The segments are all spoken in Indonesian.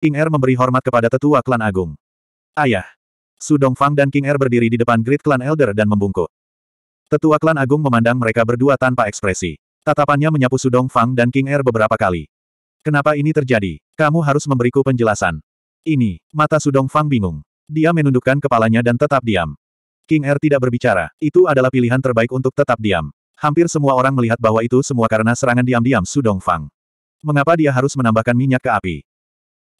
King Er memberi hormat kepada tetua klan agung. Ayah. Su Dongfang dan King Er berdiri di depan grid klan Elder dan membungkuk. Tetua klan agung memandang mereka berdua tanpa ekspresi. Tatapannya menyapu Su Dongfang dan King Er beberapa kali. Kenapa ini terjadi? Kamu harus memberiku penjelasan. Ini, mata Su Dongfang bingung. Dia menundukkan kepalanya dan tetap diam. King Er tidak berbicara. Itu adalah pilihan terbaik untuk tetap diam. Hampir semua orang melihat bahwa itu semua karena serangan diam-diam Su Dongfang. Mengapa dia harus menambahkan minyak ke api?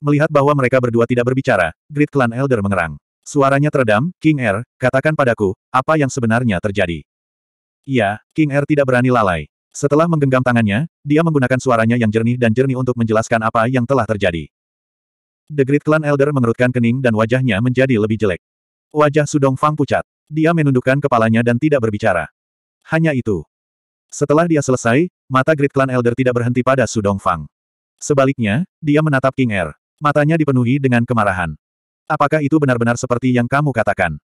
Melihat bahwa mereka berdua tidak berbicara, Great Clan Elder mengerang. Suaranya teredam, King Er, katakan padaku, apa yang sebenarnya terjadi? Iya, King Er tidak berani lalai. Setelah menggenggam tangannya, dia menggunakan suaranya yang jernih dan jernih untuk menjelaskan apa yang telah terjadi. The Great Clan Elder mengerutkan kening dan wajahnya menjadi lebih jelek. Wajah Sudong Fang pucat. Dia menundukkan kepalanya dan tidak berbicara. Hanya itu. Setelah dia selesai, mata Great Clan Elder tidak berhenti pada Sudong Fang. Sebaliknya, dia menatap King Er. Matanya dipenuhi dengan kemarahan. Apakah itu benar-benar seperti yang kamu katakan?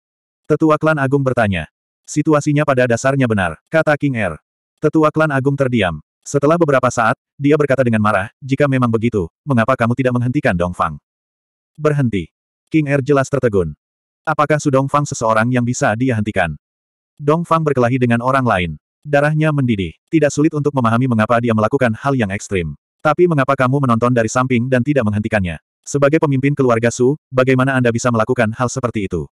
Tetua klan agung bertanya. Situasinya pada dasarnya benar, kata King Er. Tetua klan agung terdiam. Setelah beberapa saat, dia berkata dengan marah, jika memang begitu, mengapa kamu tidak menghentikan Dong Fang? Berhenti. King Er jelas tertegun. Apakah Su Dong Fang seseorang yang bisa dia hentikan? Dong Fang berkelahi dengan orang lain. Darahnya mendidih. Tidak sulit untuk memahami mengapa dia melakukan hal yang ekstrim. Tapi mengapa kamu menonton dari samping dan tidak menghentikannya? Sebagai pemimpin keluarga Su, bagaimana Anda bisa melakukan hal seperti itu?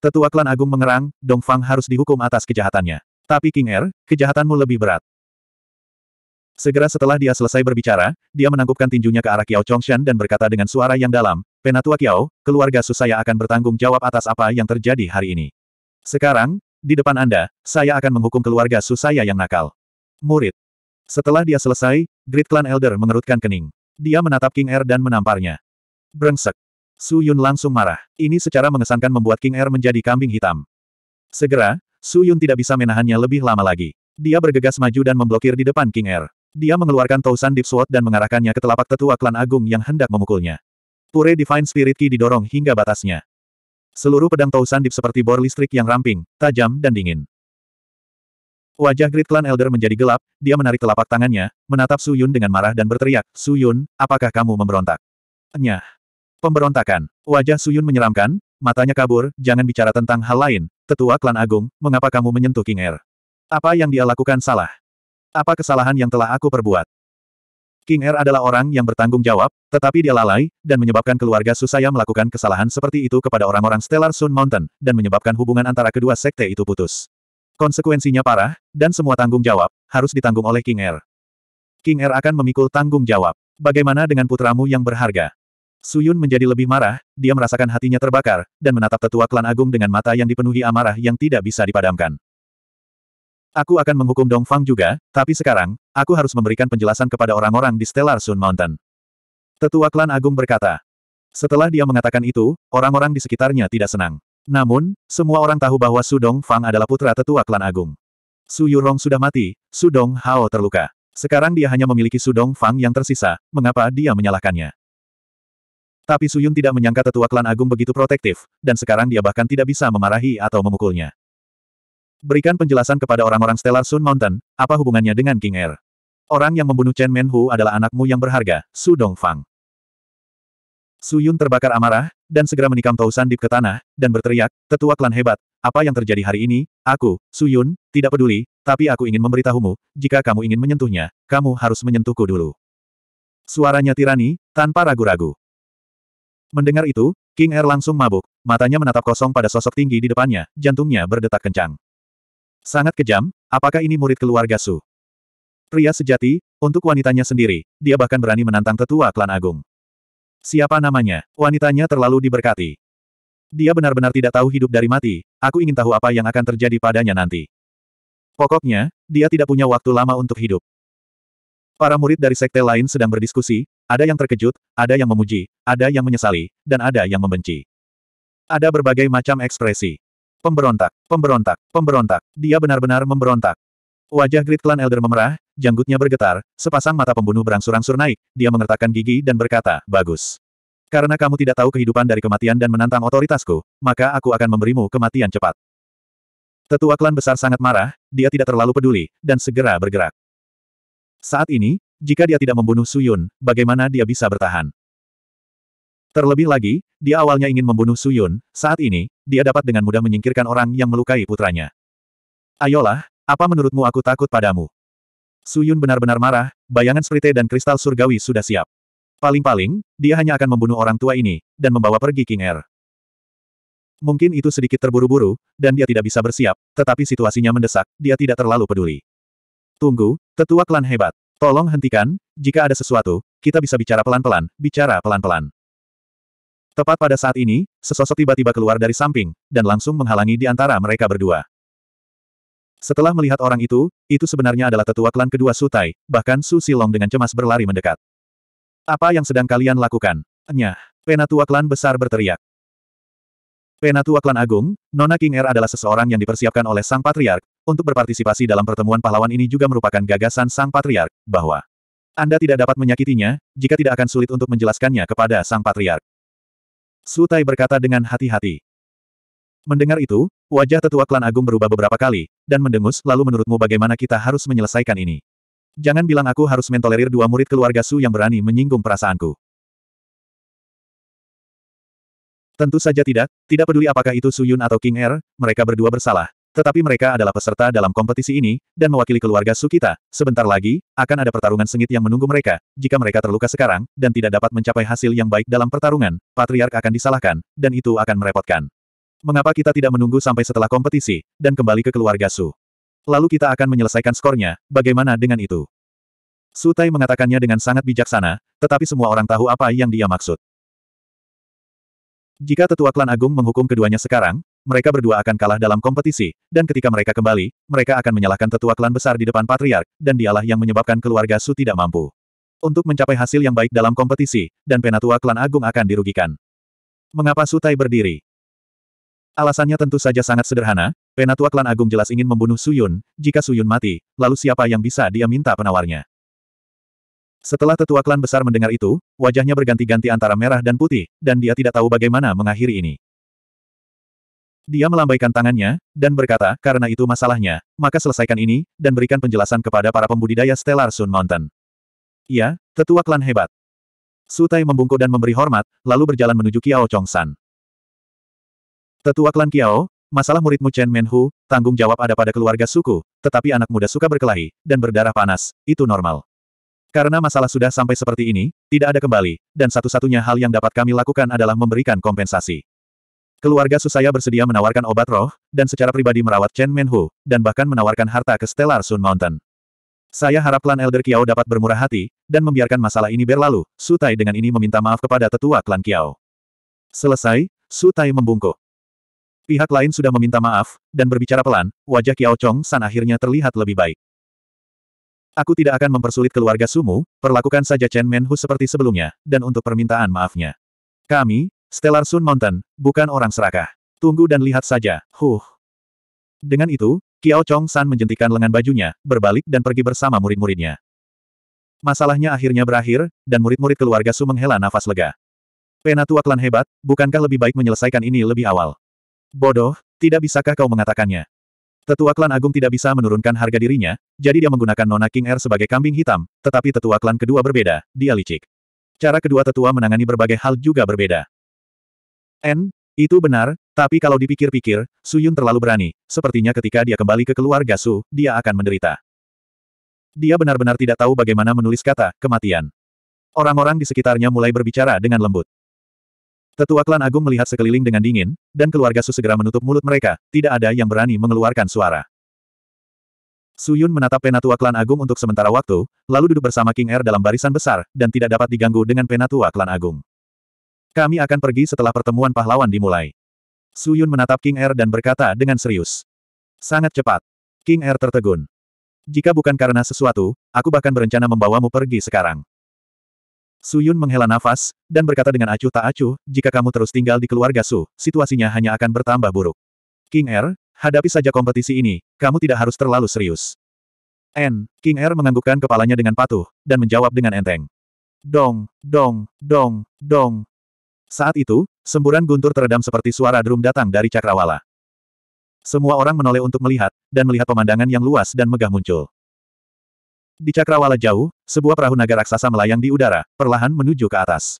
Tetua klan agung mengerang, Dongfang harus dihukum atas kejahatannya. Tapi King Er, kejahatanmu lebih berat. Segera setelah dia selesai berbicara, dia menangkupkan tinjunya ke arah Kiao Chongshan dan berkata dengan suara yang dalam, Penatua Kiao, keluarga Su saya akan bertanggung jawab atas apa yang terjadi hari ini. Sekarang, di depan Anda, saya akan menghukum keluarga Su saya yang nakal. Murid. Setelah dia selesai, Grid Clan Elder mengerutkan kening. Dia menatap King Air er dan menamparnya. Brengsek. Su Yun langsung marah. Ini secara mengesankan membuat King Air er menjadi kambing hitam. Segera, Su Yun tidak bisa menahannya lebih lama lagi. Dia bergegas maju dan memblokir di depan King Air. Er. Dia mengeluarkan Tausan Deep Sword dan mengarahkannya ke telapak tetua klan agung yang hendak memukulnya. Pure Divine Spirit Ki didorong hingga batasnya. Seluruh pedang Tausan Deep seperti bor listrik yang ramping, tajam dan dingin. Wajah Great Clan Elder menjadi gelap, dia menarik telapak tangannya, menatap Su Yun dengan marah dan berteriak, Su Yun, apakah kamu memberontak? Nyah. Pemberontakan. Wajah Su Yun menyeramkan, matanya kabur, jangan bicara tentang hal lain, tetua klan agung, mengapa kamu menyentuh King Air? Er? Apa yang dia lakukan salah? Apa kesalahan yang telah aku perbuat? King Er adalah orang yang bertanggung jawab, tetapi dia lalai, dan menyebabkan keluarga Susaya melakukan kesalahan seperti itu kepada orang-orang Stellar Sun Mountain, dan menyebabkan hubungan antara kedua sekte itu putus. Konsekuensinya parah, dan semua tanggung jawab, harus ditanggung oleh King Er. King Er akan memikul tanggung jawab. Bagaimana dengan putramu yang berharga? Suyun menjadi lebih marah, dia merasakan hatinya terbakar, dan menatap tetua klan agung dengan mata yang dipenuhi amarah yang tidak bisa dipadamkan. Aku akan menghukum Dong Fang juga, tapi sekarang, aku harus memberikan penjelasan kepada orang-orang di Stellar Sun Mountain. Tetua klan agung berkata. Setelah dia mengatakan itu, orang-orang di sekitarnya tidak senang. Namun, semua orang tahu bahwa Sudong Fang adalah putra tetua klan agung. Su Yurong sudah mati, Sudong Hao terluka. Sekarang dia hanya memiliki Sudong Fang yang tersisa, mengapa dia menyalahkannya? Tapi Su Yun tidak menyangka tetua klan agung begitu protektif, dan sekarang dia bahkan tidak bisa memarahi atau memukulnya. Berikan penjelasan kepada orang-orang Stellar Sun Mountain, apa hubungannya dengan King Air? Orang yang membunuh Chen Menhu adalah anakmu yang berharga, Sudong Fang. Su Yun terbakar amarah, dan segera menikam Tausan Sandip ke tanah, dan berteriak, tetua klan hebat, apa yang terjadi hari ini, aku, Su Yun, tidak peduli, tapi aku ingin memberitahumu, jika kamu ingin menyentuhnya, kamu harus menyentuhku dulu. Suaranya tirani, tanpa ragu-ragu. Mendengar itu, King Er langsung mabuk, matanya menatap kosong pada sosok tinggi di depannya, jantungnya berdetak kencang. Sangat kejam, apakah ini murid keluarga Su? Pria sejati, untuk wanitanya sendiri, dia bahkan berani menantang tetua klan agung. Siapa namanya? Wanitanya terlalu diberkati. Dia benar-benar tidak tahu hidup dari mati, aku ingin tahu apa yang akan terjadi padanya nanti. Pokoknya, dia tidak punya waktu lama untuk hidup. Para murid dari sekte lain sedang berdiskusi, ada yang terkejut, ada yang memuji, ada yang menyesali, dan ada yang membenci. Ada berbagai macam ekspresi. Pemberontak, pemberontak, pemberontak, dia benar-benar memberontak. Wajah Grid Clan Elder memerah, janggutnya bergetar, sepasang mata pembunuh berangsur-angsur naik, dia mengertakkan gigi dan berkata, bagus. Karena kamu tidak tahu kehidupan dari kematian dan menantang otoritasku, maka aku akan memberimu kematian cepat. Tetua klan besar sangat marah, dia tidak terlalu peduli, dan segera bergerak. Saat ini, jika dia tidak membunuh Suyun, bagaimana dia bisa bertahan? Terlebih lagi, dia awalnya ingin membunuh Suyun, saat ini, dia dapat dengan mudah menyingkirkan orang yang melukai putranya. Ayolah, apa menurutmu aku takut padamu? Suyun benar-benar marah, bayangan sprite dan kristal surgawi sudah siap. Paling-paling, dia hanya akan membunuh orang tua ini, dan membawa pergi King Air. Er. Mungkin itu sedikit terburu-buru, dan dia tidak bisa bersiap, tetapi situasinya mendesak, dia tidak terlalu peduli. Tunggu, tetua klan hebat. Tolong hentikan, jika ada sesuatu, kita bisa bicara pelan-pelan, bicara pelan-pelan. Tepat pada saat ini, sesosok tiba-tiba keluar dari samping, dan langsung menghalangi di antara mereka berdua. Setelah melihat orang itu, itu sebenarnya adalah tetua klan kedua Sutai, bahkan Su Silong dengan cemas berlari mendekat. Apa yang sedang kalian lakukan? Nyah, penatua klan besar berteriak. Penatua klan agung, Nona King Er adalah seseorang yang dipersiapkan oleh Sang Patriark, untuk berpartisipasi dalam pertemuan pahlawan ini juga merupakan gagasan Sang Patriark, bahwa Anda tidak dapat menyakitinya, jika tidak akan sulit untuk menjelaskannya kepada Sang Patriark. Sutai berkata dengan hati-hati. Mendengar itu, wajah tetua klan agung berubah beberapa kali, dan mendengus, lalu menurutmu bagaimana kita harus menyelesaikan ini? Jangan bilang aku harus mentolerir dua murid keluarga Su yang berani menyinggung perasaanku. Tentu saja tidak, tidak peduli apakah itu Su Yun atau King Er, mereka berdua bersalah. Tetapi mereka adalah peserta dalam kompetisi ini, dan mewakili keluarga Su kita. Sebentar lagi, akan ada pertarungan sengit yang menunggu mereka. Jika mereka terluka sekarang, dan tidak dapat mencapai hasil yang baik dalam pertarungan, Patriark akan disalahkan, dan itu akan merepotkan. Mengapa kita tidak menunggu sampai setelah kompetisi, dan kembali ke keluarga Su? Lalu kita akan menyelesaikan skornya, bagaimana dengan itu? Su Tai mengatakannya dengan sangat bijaksana, tetapi semua orang tahu apa yang dia maksud. Jika tetua klan agung menghukum keduanya sekarang, mereka berdua akan kalah dalam kompetisi, dan ketika mereka kembali, mereka akan menyalahkan tetua klan besar di depan patriark, dan dialah yang menyebabkan keluarga Su tidak mampu. Untuk mencapai hasil yang baik dalam kompetisi, dan penatua klan agung akan dirugikan. Mengapa Su Tai berdiri? Alasannya tentu saja sangat sederhana, Penatua Klan Agung jelas ingin membunuh Suyun, jika Suyun mati, lalu siapa yang bisa dia minta penawarnya. Setelah tetua klan besar mendengar itu, wajahnya berganti-ganti antara merah dan putih, dan dia tidak tahu bagaimana mengakhiri ini. Dia melambaikan tangannya, dan berkata, karena itu masalahnya, maka selesaikan ini, dan berikan penjelasan kepada para pembudidaya Stellar Sun Mountain. Iya, tetua klan hebat. Sutai membungkuk dan memberi hormat, lalu berjalan menuju Kiao Chong San. Tetua klan Kiao, masalah muridmu Chen Menhu, tanggung jawab ada pada keluarga suku, tetapi anak muda suka berkelahi, dan berdarah panas, itu normal. Karena masalah sudah sampai seperti ini, tidak ada kembali, dan satu-satunya hal yang dapat kami lakukan adalah memberikan kompensasi. Keluarga Susaya bersedia menawarkan obat roh, dan secara pribadi merawat Chen Menhu, dan bahkan menawarkan harta ke Stellar Sun Mountain. Saya harap klan Elder Kiao dapat bermurah hati, dan membiarkan masalah ini berlalu, Sutai dengan ini meminta maaf kepada tetua klan Kiao. Selesai, Sutai membungkuk. Pihak lain sudah meminta maaf, dan berbicara pelan, wajah Kiao Chong San akhirnya terlihat lebih baik. Aku tidak akan mempersulit keluarga Sumu, perlakukan saja Chen Menhu seperti sebelumnya, dan untuk permintaan maafnya. Kami, Stellar Sun Mountain, bukan orang serakah. Tunggu dan lihat saja, huh. Dengan itu, Kiao Chong San menjentikan lengan bajunya, berbalik dan pergi bersama murid-muridnya. Masalahnya akhirnya berakhir, dan murid-murid keluarga Su menghela nafas lega. Penatua klan hebat, bukankah lebih baik menyelesaikan ini lebih awal? Bodoh, tidak bisakah kau mengatakannya? Tetua klan agung tidak bisa menurunkan harga dirinya, jadi dia menggunakan Nona King Air sebagai kambing hitam, tetapi tetua klan kedua berbeda, dia licik. Cara kedua tetua menangani berbagai hal juga berbeda. N, itu benar, tapi kalau dipikir-pikir, Su Yun terlalu berani, sepertinya ketika dia kembali ke keluarga Su, dia akan menderita. Dia benar-benar tidak tahu bagaimana menulis kata, kematian. Orang-orang di sekitarnya mulai berbicara dengan lembut. Tetua klan Agung melihat sekeliling dengan dingin, dan keluarga Su segera menutup mulut mereka, tidak ada yang berani mengeluarkan suara. Su Yun menatap penatua klan Agung untuk sementara waktu, lalu duduk bersama King Er dalam barisan besar, dan tidak dapat diganggu dengan penatua klan Agung. Kami akan pergi setelah pertemuan pahlawan dimulai. Su Yun menatap King Er dan berkata dengan serius. Sangat cepat. King Er tertegun. Jika bukan karena sesuatu, aku bahkan berencana membawamu pergi sekarang. Suyun menghela nafas, dan berkata dengan acuh tak acuh, jika kamu terus tinggal di keluarga Su, situasinya hanya akan bertambah buruk. King Er, hadapi saja kompetisi ini, kamu tidak harus terlalu serius. N. King Er menganggukkan kepalanya dengan patuh, dan menjawab dengan enteng. Dong, dong, dong, dong. Saat itu, semburan guntur teredam seperti suara drum datang dari cakrawala. Semua orang menoleh untuk melihat, dan melihat pemandangan yang luas dan megah muncul. Di cakrawala jauh, sebuah perahu naga raksasa melayang di udara, perlahan menuju ke atas.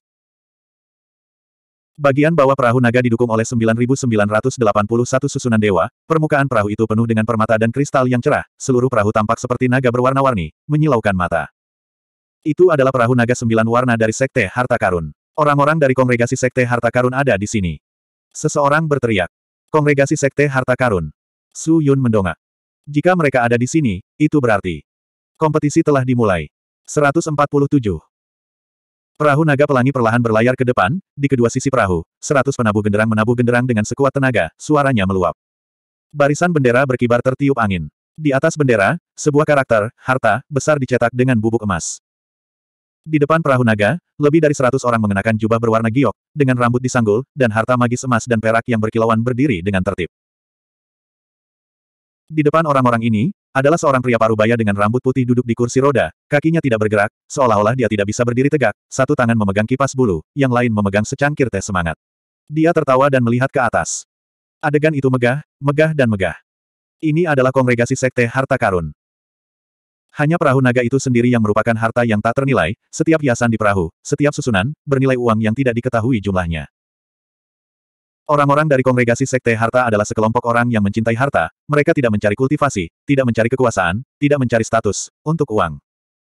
Bagian bawah perahu naga didukung oleh 9981 susunan dewa, permukaan perahu itu penuh dengan permata dan kristal yang cerah, seluruh perahu tampak seperti naga berwarna-warni, menyilaukan mata. Itu adalah perahu naga sembilan warna dari Sekte Harta Karun. Orang-orang dari Kongregasi Sekte Harta Karun ada di sini. Seseorang berteriak. Kongregasi Sekte Harta Karun. Su Yun mendongak. Jika mereka ada di sini, itu berarti Kompetisi telah dimulai. 147. Perahu naga pelangi perlahan berlayar ke depan, di kedua sisi perahu, seratus penabuh genderang menabuh genderang dengan sekuat tenaga, suaranya meluap. Barisan bendera berkibar tertiup angin. Di atas bendera, sebuah karakter, harta, besar dicetak dengan bubuk emas. Di depan perahu naga, lebih dari seratus orang mengenakan jubah berwarna giok, dengan rambut disanggul, dan harta magis emas dan perak yang berkilauan berdiri dengan tertib. Di depan orang-orang ini, adalah seorang pria parubaya dengan rambut putih duduk di kursi roda, kakinya tidak bergerak, seolah-olah dia tidak bisa berdiri tegak, satu tangan memegang kipas bulu, yang lain memegang secangkir teh semangat. Dia tertawa dan melihat ke atas. Adegan itu megah, megah dan megah. Ini adalah kongregasi sekte harta karun. Hanya perahu naga itu sendiri yang merupakan harta yang tak ternilai, setiap hiasan di perahu, setiap susunan, bernilai uang yang tidak diketahui jumlahnya. Orang-orang dari kongregasi Sekte Harta adalah sekelompok orang yang mencintai harta, mereka tidak mencari kultivasi, tidak mencari kekuasaan, tidak mencari status, untuk uang.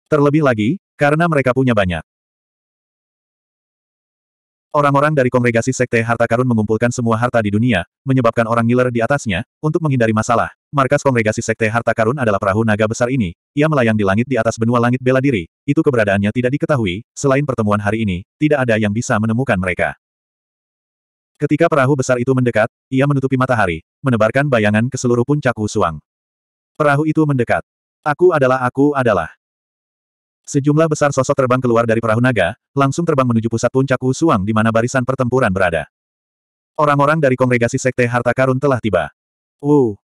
Terlebih lagi, karena mereka punya banyak. Orang-orang dari kongregasi Sekte Harta Karun mengumpulkan semua harta di dunia, menyebabkan orang ngiler di atasnya, untuk menghindari masalah. Markas kongregasi Sekte Harta Karun adalah perahu naga besar ini, ia melayang di langit di atas benua langit bela diri, itu keberadaannya tidak diketahui, selain pertemuan hari ini, tidak ada yang bisa menemukan mereka. Ketika perahu besar itu mendekat, ia menutupi matahari, menebarkan bayangan ke seluruh puncak Wusuang. Perahu itu mendekat. Aku adalah aku adalah. Sejumlah besar sosok terbang keluar dari perahu naga, langsung terbang menuju pusat puncak Wusuang di mana barisan pertempuran berada. Orang-orang dari kongregasi Sekte Harta Karun telah tiba. Uh.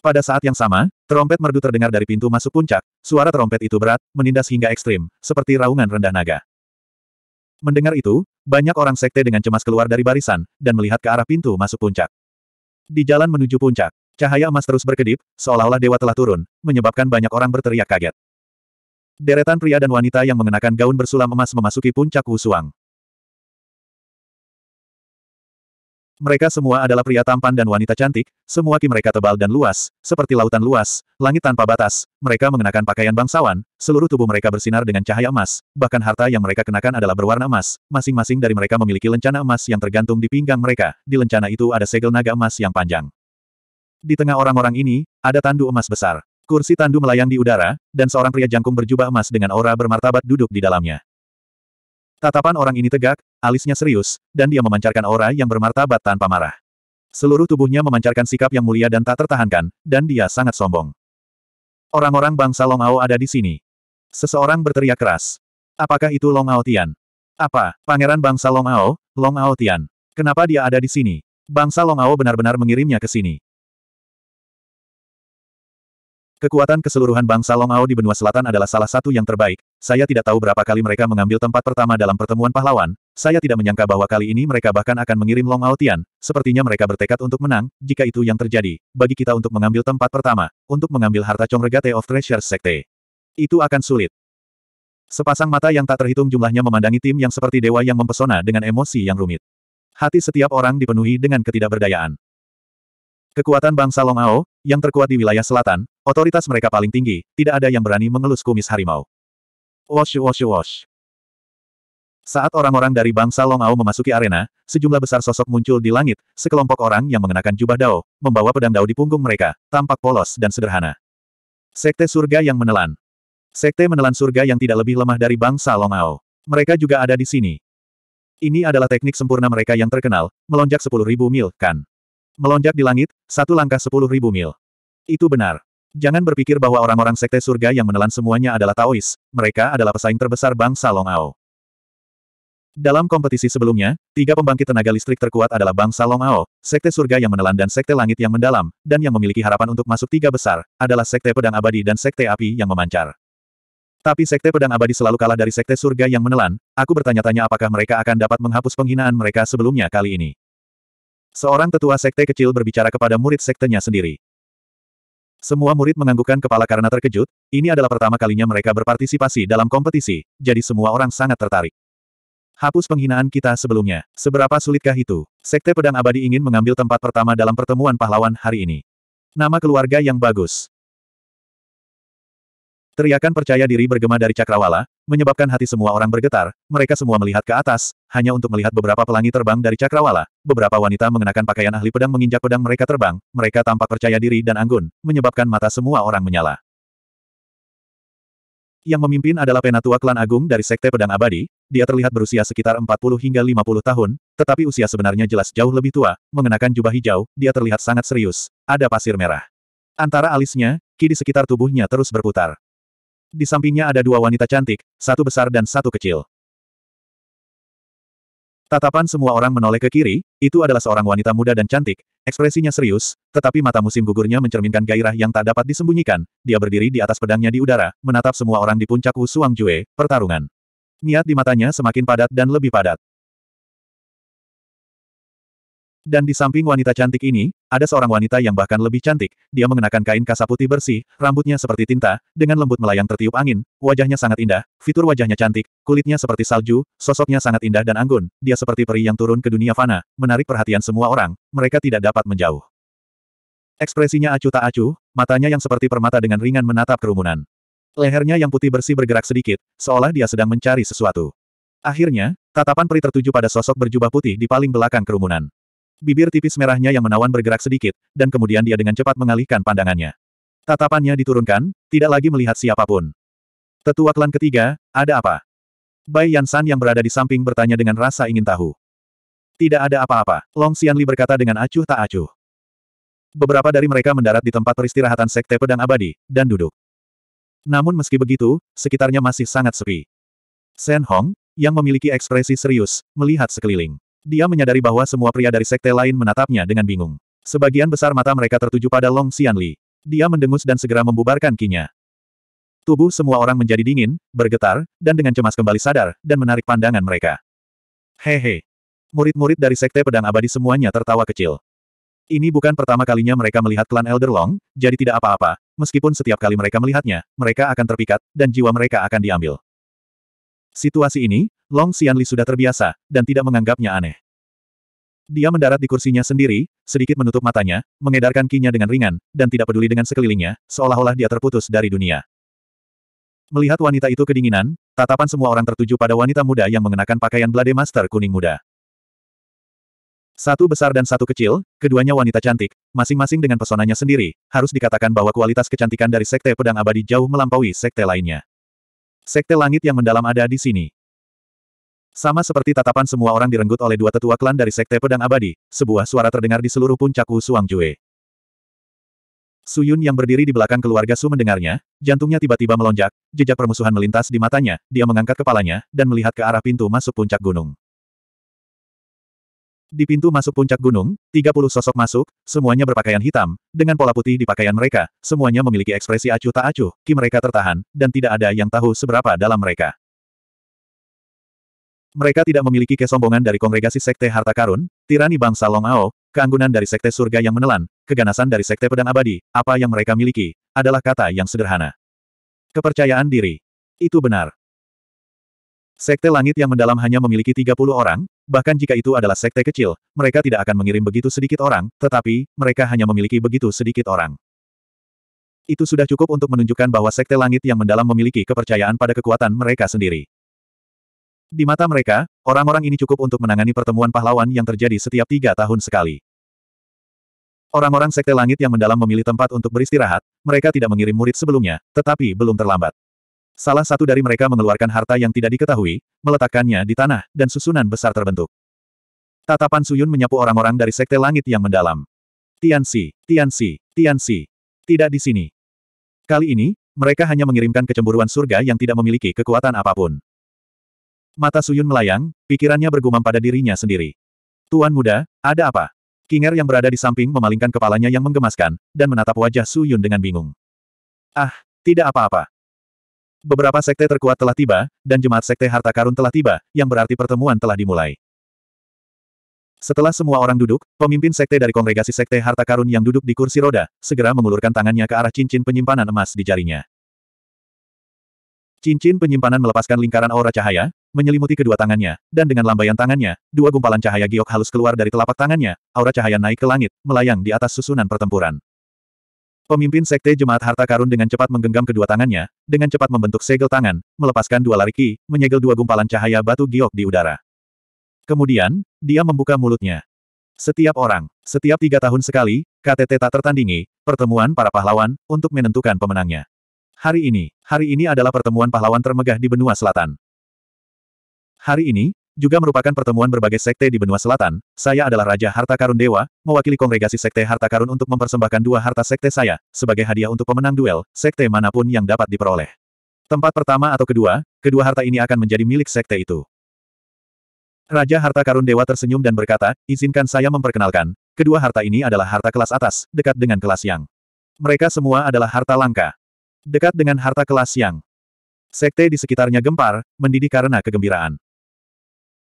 Pada saat yang sama, trompet merdu terdengar dari pintu masuk puncak, suara trompet itu berat, menindas hingga ekstrim, seperti raungan rendah naga. Mendengar itu, banyak orang sekte dengan cemas keluar dari barisan, dan melihat ke arah pintu masuk puncak. Di jalan menuju puncak, cahaya emas terus berkedip, seolah-olah dewa telah turun, menyebabkan banyak orang berteriak kaget. Deretan pria dan wanita yang mengenakan gaun bersulam emas memasuki puncak Wusuang. Mereka semua adalah pria tampan dan wanita cantik, semua ki mereka tebal dan luas, seperti lautan luas, langit tanpa batas, mereka mengenakan pakaian bangsawan, seluruh tubuh mereka bersinar dengan cahaya emas, bahkan harta yang mereka kenakan adalah berwarna emas, masing-masing dari mereka memiliki lencana emas yang tergantung di pinggang mereka, di lencana itu ada segel naga emas yang panjang. Di tengah orang-orang ini, ada tandu emas besar. Kursi tandu melayang di udara, dan seorang pria jangkung berjubah emas dengan aura bermartabat duduk di dalamnya. Tatapan orang ini tegak, alisnya serius, dan dia memancarkan aura yang bermartabat tanpa marah. Seluruh tubuhnya memancarkan sikap yang mulia dan tak tertahankan, dan dia sangat sombong. Orang-orang bangsa Longao ada di sini. Seseorang berteriak keras. Apakah itu Longao Tian? Apa, pangeran bangsa Longao, Longao Tian? Kenapa dia ada di sini? Bangsa Longao benar-benar mengirimnya ke sini. Kekuatan keseluruhan bangsa Ao di benua selatan adalah salah satu yang terbaik. Saya tidak tahu berapa kali mereka mengambil tempat pertama dalam pertemuan pahlawan. Saya tidak menyangka bahwa kali ini mereka bahkan akan mengirim Long Ao Tian. Sepertinya mereka bertekad untuk menang, jika itu yang terjadi, bagi kita untuk mengambil tempat pertama, untuk mengambil harta Chongregate of Treasures Sekte. Itu akan sulit. Sepasang mata yang tak terhitung jumlahnya memandangi tim yang seperti dewa yang mempesona dengan emosi yang rumit. Hati setiap orang dipenuhi dengan ketidakberdayaan. Kekuatan bangsa Long Ao, yang terkuat di wilayah selatan, otoritas mereka paling tinggi, tidak ada yang berani mengelus kumis harimau. Wash wash wash. Saat orang-orang dari bangsa Long Ao memasuki arena, sejumlah besar sosok muncul di langit, sekelompok orang yang mengenakan jubah dao, membawa pedang dao di punggung mereka, tampak polos dan sederhana. Sekte surga yang menelan. Sekte menelan surga yang tidak lebih lemah dari bangsa Long Ao. Mereka juga ada di sini. Ini adalah teknik sempurna mereka yang terkenal, melonjak 10.000 mil, kan? Melonjak di langit, satu langkah sepuluh ribu mil. Itu benar. Jangan berpikir bahwa orang-orang sekte surga yang menelan semuanya adalah Taois, mereka adalah pesaing terbesar bangsa Ao. Dalam kompetisi sebelumnya, tiga pembangkit tenaga listrik terkuat adalah bangsa Ao, sekte surga yang menelan dan sekte langit yang mendalam, dan yang memiliki harapan untuk masuk tiga besar, adalah sekte pedang abadi dan sekte api yang memancar. Tapi sekte pedang abadi selalu kalah dari sekte surga yang menelan, aku bertanya-tanya apakah mereka akan dapat menghapus penghinaan mereka sebelumnya kali ini. Seorang tetua sekte kecil berbicara kepada murid sektenya sendiri. Semua murid menganggukkan kepala karena terkejut, ini adalah pertama kalinya mereka berpartisipasi dalam kompetisi, jadi semua orang sangat tertarik. Hapus penghinaan kita sebelumnya. Seberapa sulitkah itu? Sekte Pedang Abadi ingin mengambil tempat pertama dalam pertemuan pahlawan hari ini. Nama keluarga yang bagus. Teriakan percaya diri bergema dari Cakrawala, menyebabkan hati semua orang bergetar, mereka semua melihat ke atas, hanya untuk melihat beberapa pelangi terbang dari cakrawala, beberapa wanita mengenakan pakaian ahli pedang menginjak pedang mereka terbang, mereka tampak percaya diri dan anggun, menyebabkan mata semua orang menyala. Yang memimpin adalah penatua klan agung dari Sekte Pedang Abadi, dia terlihat berusia sekitar 40 hingga 50 tahun, tetapi usia sebenarnya jelas jauh lebih tua, mengenakan jubah hijau, dia terlihat sangat serius, ada pasir merah. Antara alisnya, ki sekitar tubuhnya terus berputar. Di sampingnya ada dua wanita cantik, satu besar dan satu kecil. Tatapan semua orang menoleh ke kiri, itu adalah seorang wanita muda dan cantik, ekspresinya serius, tetapi mata musim gugurnya mencerminkan gairah yang tak dapat disembunyikan, dia berdiri di atas pedangnya di udara, menatap semua orang di puncak Wu Suang Jue, pertarungan. Niat di matanya semakin padat dan lebih padat. Dan di samping wanita cantik ini, ada seorang wanita yang bahkan lebih cantik, dia mengenakan kain kasa putih bersih, rambutnya seperti tinta, dengan lembut melayang tertiup angin, wajahnya sangat indah, fitur wajahnya cantik, kulitnya seperti salju, sosoknya sangat indah dan anggun, dia seperti peri yang turun ke dunia fana, menarik perhatian semua orang, mereka tidak dapat menjauh. Ekspresinya acuh tak acuh, matanya yang seperti permata dengan ringan menatap kerumunan. Lehernya yang putih bersih bergerak sedikit, seolah dia sedang mencari sesuatu. Akhirnya, tatapan peri tertuju pada sosok berjubah putih di paling belakang kerumunan. Bibir tipis merahnya yang menawan bergerak sedikit, dan kemudian dia dengan cepat mengalihkan pandangannya. Tatapannya diturunkan, tidak lagi melihat siapapun. Tetua klan ketiga, ada apa? Bai Yansan yang berada di samping bertanya dengan rasa ingin tahu. Tidak ada apa-apa, Long Xianli berkata dengan acuh tak acuh. Beberapa dari mereka mendarat di tempat peristirahatan Sekte Pedang Abadi, dan duduk. Namun meski begitu, sekitarnya masih sangat sepi. Shen Hong, yang memiliki ekspresi serius, melihat sekeliling. Dia menyadari bahwa semua pria dari sekte lain menatapnya dengan bingung. Sebagian besar mata mereka tertuju pada Long Xianli. Dia mendengus dan segera membubarkan kinya. Tubuh semua orang menjadi dingin, bergetar, dan dengan cemas kembali sadar, dan menarik pandangan mereka. Hehe. Murid-murid dari sekte pedang abadi semuanya tertawa kecil. Ini bukan pertama kalinya mereka melihat klan Elder Long, jadi tidak apa-apa, meskipun setiap kali mereka melihatnya, mereka akan terpikat, dan jiwa mereka akan diambil. Situasi ini, Long Xianli sudah terbiasa, dan tidak menganggapnya aneh. Dia mendarat di kursinya sendiri, sedikit menutup matanya, mengedarkan kinya dengan ringan, dan tidak peduli dengan sekelilingnya, seolah-olah dia terputus dari dunia. Melihat wanita itu kedinginan, tatapan semua orang tertuju pada wanita muda yang mengenakan pakaian blade master kuning muda. Satu besar dan satu kecil, keduanya wanita cantik, masing-masing dengan pesonanya sendiri, harus dikatakan bahwa kualitas kecantikan dari Sekte Pedang Abadi jauh melampaui Sekte lainnya. Sekte langit yang mendalam ada di sini. Sama seperti tatapan semua orang direnggut oleh dua tetua klan dari Sekte Pedang Abadi, sebuah suara terdengar di seluruh puncak Wu Suang Jue. Yun yang berdiri di belakang keluarga Su mendengarnya, jantungnya tiba-tiba melonjak, jejak permusuhan melintas di matanya, dia mengangkat kepalanya, dan melihat ke arah pintu masuk puncak gunung. Di pintu masuk puncak gunung, 30 sosok masuk, semuanya berpakaian hitam, dengan pola putih di pakaian mereka, semuanya memiliki ekspresi acuh tak acuh, ki mereka tertahan, dan tidak ada yang tahu seberapa dalam mereka. Mereka tidak memiliki kesombongan dari kongregasi sekte harta karun, tirani bangsa Long Ao, keanggunan dari sekte surga yang menelan, keganasan dari sekte pedang abadi, apa yang mereka miliki, adalah kata yang sederhana. Kepercayaan diri. Itu benar. Sekte langit yang mendalam hanya memiliki 30 orang, bahkan jika itu adalah sekte kecil, mereka tidak akan mengirim begitu sedikit orang, tetapi, mereka hanya memiliki begitu sedikit orang. Itu sudah cukup untuk menunjukkan bahwa sekte langit yang mendalam memiliki kepercayaan pada kekuatan mereka sendiri. Di mata mereka, orang-orang ini cukup untuk menangani pertemuan pahlawan yang terjadi setiap tiga tahun sekali. Orang-orang sekte langit yang mendalam memilih tempat untuk beristirahat, mereka tidak mengirim murid sebelumnya, tetapi belum terlambat. Salah satu dari mereka mengeluarkan harta yang tidak diketahui, meletakkannya di tanah, dan susunan besar terbentuk. Tatapan Suyun menyapu orang-orang dari sekte langit yang mendalam. Tianxi, Tianxi, Tianxi. Tidak di sini. Kali ini, mereka hanya mengirimkan kecemburuan surga yang tidak memiliki kekuatan apapun. Mata Suyun melayang, pikirannya bergumam pada dirinya sendiri. Tuan muda, ada apa? Kinger yang berada di samping memalingkan kepalanya yang menggemaskan, dan menatap wajah Suyun dengan bingung. Ah, tidak apa-apa. Beberapa sekte terkuat telah tiba, dan jemaat sekte harta karun telah tiba, yang berarti pertemuan telah dimulai. Setelah semua orang duduk, pemimpin sekte dari kongregasi sekte harta karun yang duduk di kursi roda, segera mengulurkan tangannya ke arah cincin penyimpanan emas di jarinya. Cincin penyimpanan melepaskan lingkaran aura cahaya, menyelimuti kedua tangannya, dan dengan lambaian tangannya, dua gumpalan cahaya giok halus keluar dari telapak tangannya, aura cahaya naik ke langit, melayang di atas susunan pertempuran. Pemimpin Sekte Jemaat Harta Karun dengan cepat menggenggam kedua tangannya, dengan cepat membentuk segel tangan, melepaskan dua lari ki, menyegel dua gumpalan cahaya batu giok di udara. Kemudian, dia membuka mulutnya. Setiap orang, setiap tiga tahun sekali, KTT tak tertandingi, pertemuan para pahlawan, untuk menentukan pemenangnya. Hari ini, hari ini adalah pertemuan pahlawan termegah di benua selatan. Hari ini, juga merupakan pertemuan berbagai sekte di benua selatan, saya adalah Raja Harta Karun Dewa, mewakili kongregasi sekte Harta Karun untuk mempersembahkan dua harta sekte saya, sebagai hadiah untuk pemenang duel, sekte manapun yang dapat diperoleh. Tempat pertama atau kedua, kedua harta ini akan menjadi milik sekte itu. Raja Harta Karun Dewa tersenyum dan berkata, izinkan saya memperkenalkan, kedua harta ini adalah harta kelas atas, dekat dengan kelas yang. Mereka semua adalah harta langka. Dekat dengan harta kelas yang. Sekte di sekitarnya gempar, mendidih karena kegembiraan.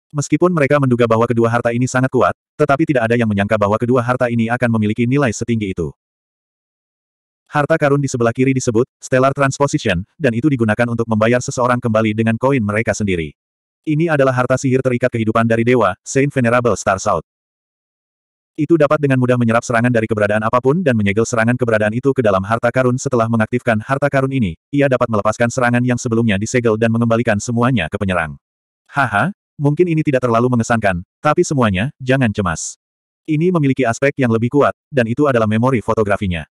Meskipun mereka menduga bahwa kedua harta ini sangat kuat, tetapi tidak ada yang menyangka bahwa kedua harta ini akan memiliki nilai setinggi itu. Harta karun di sebelah kiri disebut Stellar Transposition, dan itu digunakan untuk membayar seseorang kembali dengan koin mereka sendiri. Ini adalah harta sihir terikat kehidupan dari dewa, Saint Venerable Star South. Itu dapat dengan mudah menyerap serangan dari keberadaan apapun dan menyegel serangan keberadaan itu ke dalam harta karun setelah mengaktifkan harta karun ini, ia dapat melepaskan serangan yang sebelumnya disegel dan mengembalikan semuanya ke penyerang. Haha, Mungkin ini tidak terlalu mengesankan, tapi semuanya, jangan cemas. Ini memiliki aspek yang lebih kuat, dan itu adalah memori fotografinya.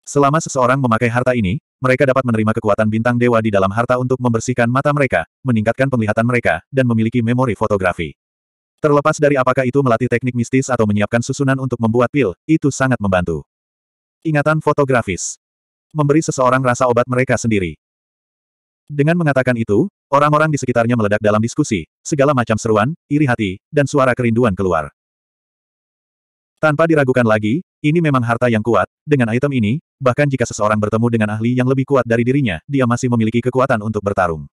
Selama seseorang memakai harta ini, mereka dapat menerima kekuatan bintang dewa di dalam harta untuk membersihkan mata mereka, meningkatkan penglihatan mereka, dan memiliki memori fotografi. Terlepas dari apakah itu melatih teknik mistis atau menyiapkan susunan untuk membuat pil, itu sangat membantu. Ingatan fotografis memberi seseorang rasa obat mereka sendiri. Dengan mengatakan itu, orang-orang di sekitarnya meledak dalam diskusi, segala macam seruan, iri hati, dan suara kerinduan keluar. Tanpa diragukan lagi, ini memang harta yang kuat, dengan item ini, bahkan jika seseorang bertemu dengan ahli yang lebih kuat dari dirinya, dia masih memiliki kekuatan untuk bertarung.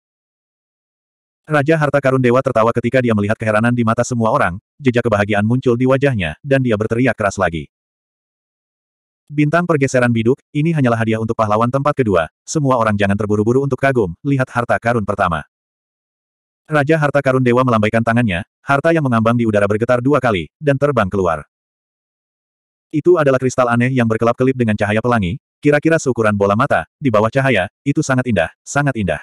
Raja Harta Karun Dewa tertawa ketika dia melihat keheranan di mata semua orang, jejak kebahagiaan muncul di wajahnya, dan dia berteriak keras lagi. Bintang pergeseran biduk, ini hanyalah hadiah untuk pahlawan tempat kedua. Semua orang jangan terburu-buru untuk kagum, lihat harta karun pertama. Raja Harta Karun Dewa melambaikan tangannya, harta yang mengambang di udara bergetar dua kali, dan terbang keluar. Itu adalah kristal aneh yang berkelap-kelip dengan cahaya pelangi, kira-kira seukuran bola mata, di bawah cahaya, itu sangat indah, sangat indah.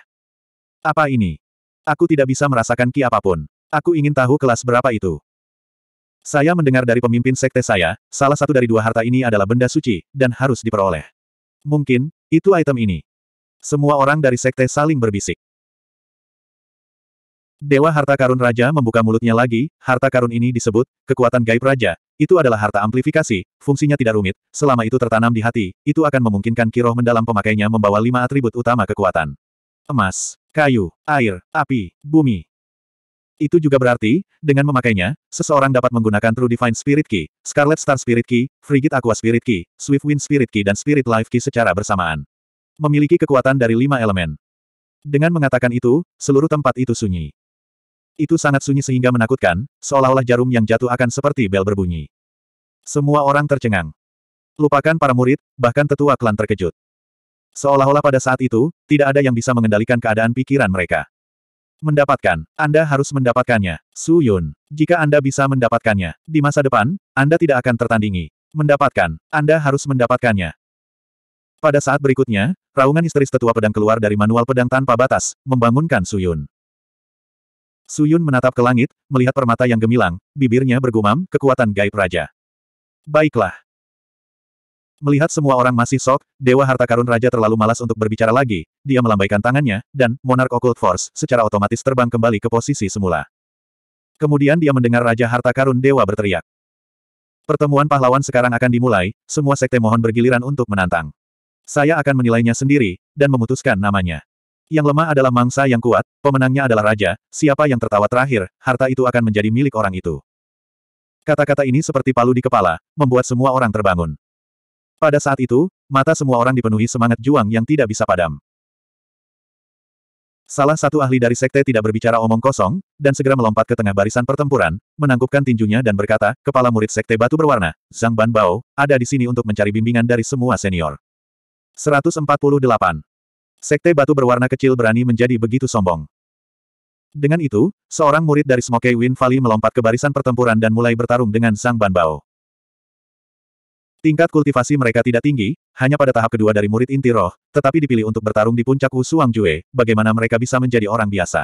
Apa ini? Aku tidak bisa merasakan ki apapun. Aku ingin tahu kelas berapa itu. Saya mendengar dari pemimpin sekte saya, salah satu dari dua harta ini adalah benda suci, dan harus diperoleh. Mungkin, itu item ini. Semua orang dari sekte saling berbisik. Dewa Harta Karun Raja membuka mulutnya lagi, harta karun ini disebut, kekuatan gaib raja, itu adalah harta amplifikasi, fungsinya tidak rumit, selama itu tertanam di hati, itu akan memungkinkan kiroh mendalam pemakainya membawa lima atribut utama kekuatan. Emas, kayu, air, api, bumi. Itu juga berarti, dengan memakainya, seseorang dapat menggunakan True Divine Spirit Key, Scarlet Star Spirit Key, Frigid Aqua Spirit Key, Swift Wind Spirit Key dan Spirit Life Key secara bersamaan. Memiliki kekuatan dari lima elemen. Dengan mengatakan itu, seluruh tempat itu sunyi. Itu sangat sunyi sehingga menakutkan, seolah-olah jarum yang jatuh akan seperti bel berbunyi. Semua orang tercengang. Lupakan para murid, bahkan tetua klan terkejut. Seolah-olah pada saat itu, tidak ada yang bisa mengendalikan keadaan pikiran mereka. Mendapatkan, Anda harus mendapatkannya. Su Yun, jika Anda bisa mendapatkannya, di masa depan, Anda tidak akan tertandingi. Mendapatkan, Anda harus mendapatkannya. Pada saat berikutnya, raungan histeris tetua pedang keluar dari manual pedang tanpa batas, membangunkan Su Yun. Su Yun menatap ke langit, melihat permata yang gemilang, bibirnya bergumam, kekuatan gaib raja. Baiklah, Melihat semua orang masih sok, Dewa Harta Karun Raja terlalu malas untuk berbicara lagi, dia melambaikan tangannya, dan Monarch Occult Force secara otomatis terbang kembali ke posisi semula. Kemudian dia mendengar Raja Harta Karun Dewa berteriak. Pertemuan pahlawan sekarang akan dimulai, semua sekte mohon bergiliran untuk menantang. Saya akan menilainya sendiri, dan memutuskan namanya. Yang lemah adalah mangsa yang kuat, pemenangnya adalah raja, siapa yang tertawa terakhir, harta itu akan menjadi milik orang itu. Kata-kata ini seperti palu di kepala, membuat semua orang terbangun. Pada saat itu, mata semua orang dipenuhi semangat juang yang tidak bisa padam. Salah satu ahli dari sekte tidak berbicara omong kosong, dan segera melompat ke tengah barisan pertempuran, menangkupkan tinjunya dan berkata, kepala murid sekte batu berwarna, Zhang Ban Bao, ada di sini untuk mencari bimbingan dari semua senior. 148. Sekte batu berwarna kecil berani menjadi begitu sombong. Dengan itu, seorang murid dari Smokey Win Valley melompat ke barisan pertempuran dan mulai bertarung dengan Zhang Ban Bao. Tingkat kultivasi mereka tidak tinggi, hanya pada tahap kedua dari murid inti roh, tetapi dipilih untuk bertarung di puncak Wusuang Jue, bagaimana mereka bisa menjadi orang biasa.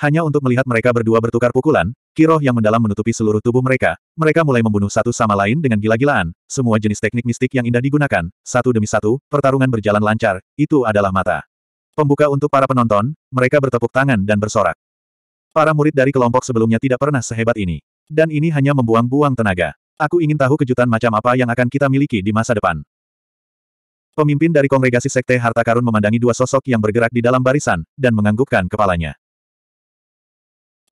Hanya untuk melihat mereka berdua bertukar pukulan, kiroh yang mendalam menutupi seluruh tubuh mereka, mereka mulai membunuh satu sama lain dengan gila-gilaan, semua jenis teknik mistik yang indah digunakan, satu demi satu, pertarungan berjalan lancar, itu adalah mata. Pembuka untuk para penonton, mereka bertepuk tangan dan bersorak. Para murid dari kelompok sebelumnya tidak pernah sehebat ini. Dan ini hanya membuang-buang tenaga. Aku ingin tahu kejutan macam apa yang akan kita miliki di masa depan. Pemimpin dari kongregasi Sekte Harta Karun memandangi dua sosok yang bergerak di dalam barisan, dan menganggukkan kepalanya.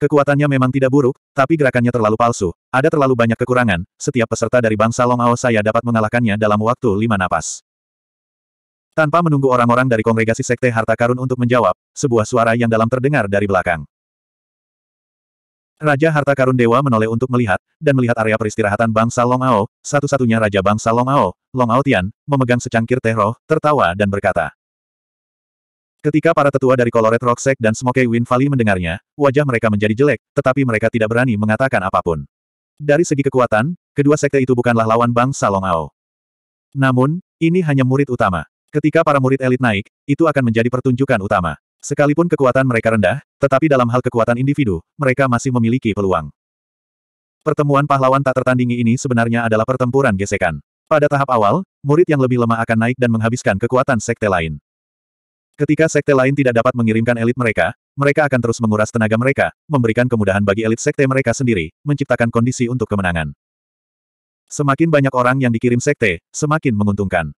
Kekuatannya memang tidak buruk, tapi gerakannya terlalu palsu. Ada terlalu banyak kekurangan, setiap peserta dari bangsa Long saya dapat mengalahkannya dalam waktu lima napas. Tanpa menunggu orang-orang dari kongregasi Sekte Harta Karun untuk menjawab, sebuah suara yang dalam terdengar dari belakang. Raja Harta Karun Dewa menoleh untuk melihat, dan melihat area peristirahatan bangsa Long Ao, satu-satunya Raja bangsa Long Ao, Long Ao Tian, memegang secangkir teh roh, tertawa dan berkata. Ketika para tetua dari Coloret dan Smokey Wind Valley mendengarnya, wajah mereka menjadi jelek, tetapi mereka tidak berani mengatakan apapun. Dari segi kekuatan, kedua sekte itu bukanlah lawan bangsa Long Ao. Namun, ini hanya murid utama. Ketika para murid elit naik, itu akan menjadi pertunjukan utama. Sekalipun kekuatan mereka rendah, tetapi dalam hal kekuatan individu, mereka masih memiliki peluang. Pertemuan pahlawan tak tertandingi ini sebenarnya adalah pertempuran gesekan. Pada tahap awal, murid yang lebih lemah akan naik dan menghabiskan kekuatan sekte lain. Ketika sekte lain tidak dapat mengirimkan elit mereka, mereka akan terus menguras tenaga mereka, memberikan kemudahan bagi elit sekte mereka sendiri, menciptakan kondisi untuk kemenangan. Semakin banyak orang yang dikirim sekte, semakin menguntungkan.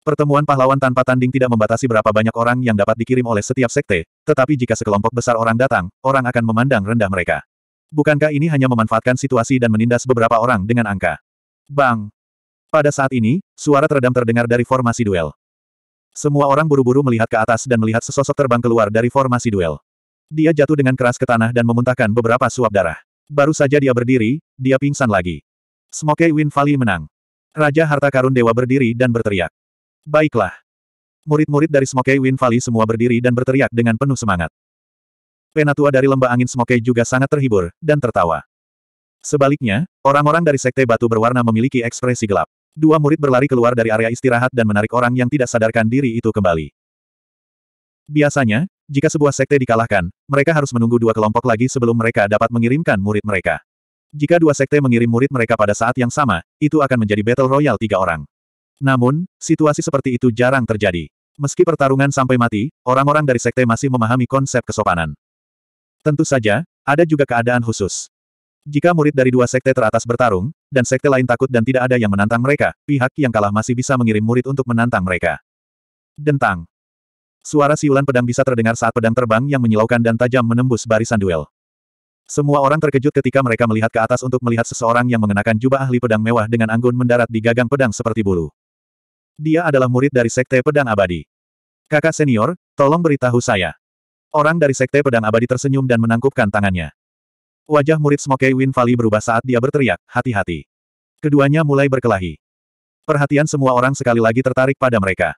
Pertemuan pahlawan tanpa tanding tidak membatasi berapa banyak orang yang dapat dikirim oleh setiap sekte, tetapi jika sekelompok besar orang datang, orang akan memandang rendah mereka. Bukankah ini hanya memanfaatkan situasi dan menindas beberapa orang dengan angka? Bang! Pada saat ini, suara teredam terdengar dari formasi duel. Semua orang buru-buru melihat ke atas dan melihat sesosok terbang keluar dari formasi duel. Dia jatuh dengan keras ke tanah dan memuntahkan beberapa suap darah. Baru saja dia berdiri, dia pingsan lagi. Smokey Win Valley menang. Raja Harta Karun Dewa berdiri dan berteriak. Baiklah. Murid-murid dari Smokey Wind Valley semua berdiri dan berteriak dengan penuh semangat. Penatua dari lembah angin Smokey juga sangat terhibur, dan tertawa. Sebaliknya, orang-orang dari sekte batu berwarna memiliki ekspresi gelap. Dua murid berlari keluar dari area istirahat dan menarik orang yang tidak sadarkan diri itu kembali. Biasanya, jika sebuah sekte dikalahkan, mereka harus menunggu dua kelompok lagi sebelum mereka dapat mengirimkan murid mereka. Jika dua sekte mengirim murid mereka pada saat yang sama, itu akan menjadi battle Royale tiga orang. Namun, situasi seperti itu jarang terjadi. Meski pertarungan sampai mati, orang-orang dari sekte masih memahami konsep kesopanan. Tentu saja, ada juga keadaan khusus. Jika murid dari dua sekte teratas bertarung, dan sekte lain takut dan tidak ada yang menantang mereka, pihak yang kalah masih bisa mengirim murid untuk menantang mereka. Dentang. Suara siulan pedang bisa terdengar saat pedang terbang yang menyilaukan dan tajam menembus barisan duel. Semua orang terkejut ketika mereka melihat ke atas untuk melihat seseorang yang mengenakan jubah ahli pedang mewah dengan anggun mendarat di gagang pedang seperti bulu. Dia adalah murid dari Sekte Pedang Abadi. Kakak senior, tolong beritahu saya. Orang dari Sekte Pedang Abadi tersenyum dan menangkupkan tangannya. Wajah murid Smokey Win Valley berubah saat dia berteriak, hati-hati. Keduanya mulai berkelahi. Perhatian semua orang sekali lagi tertarik pada mereka.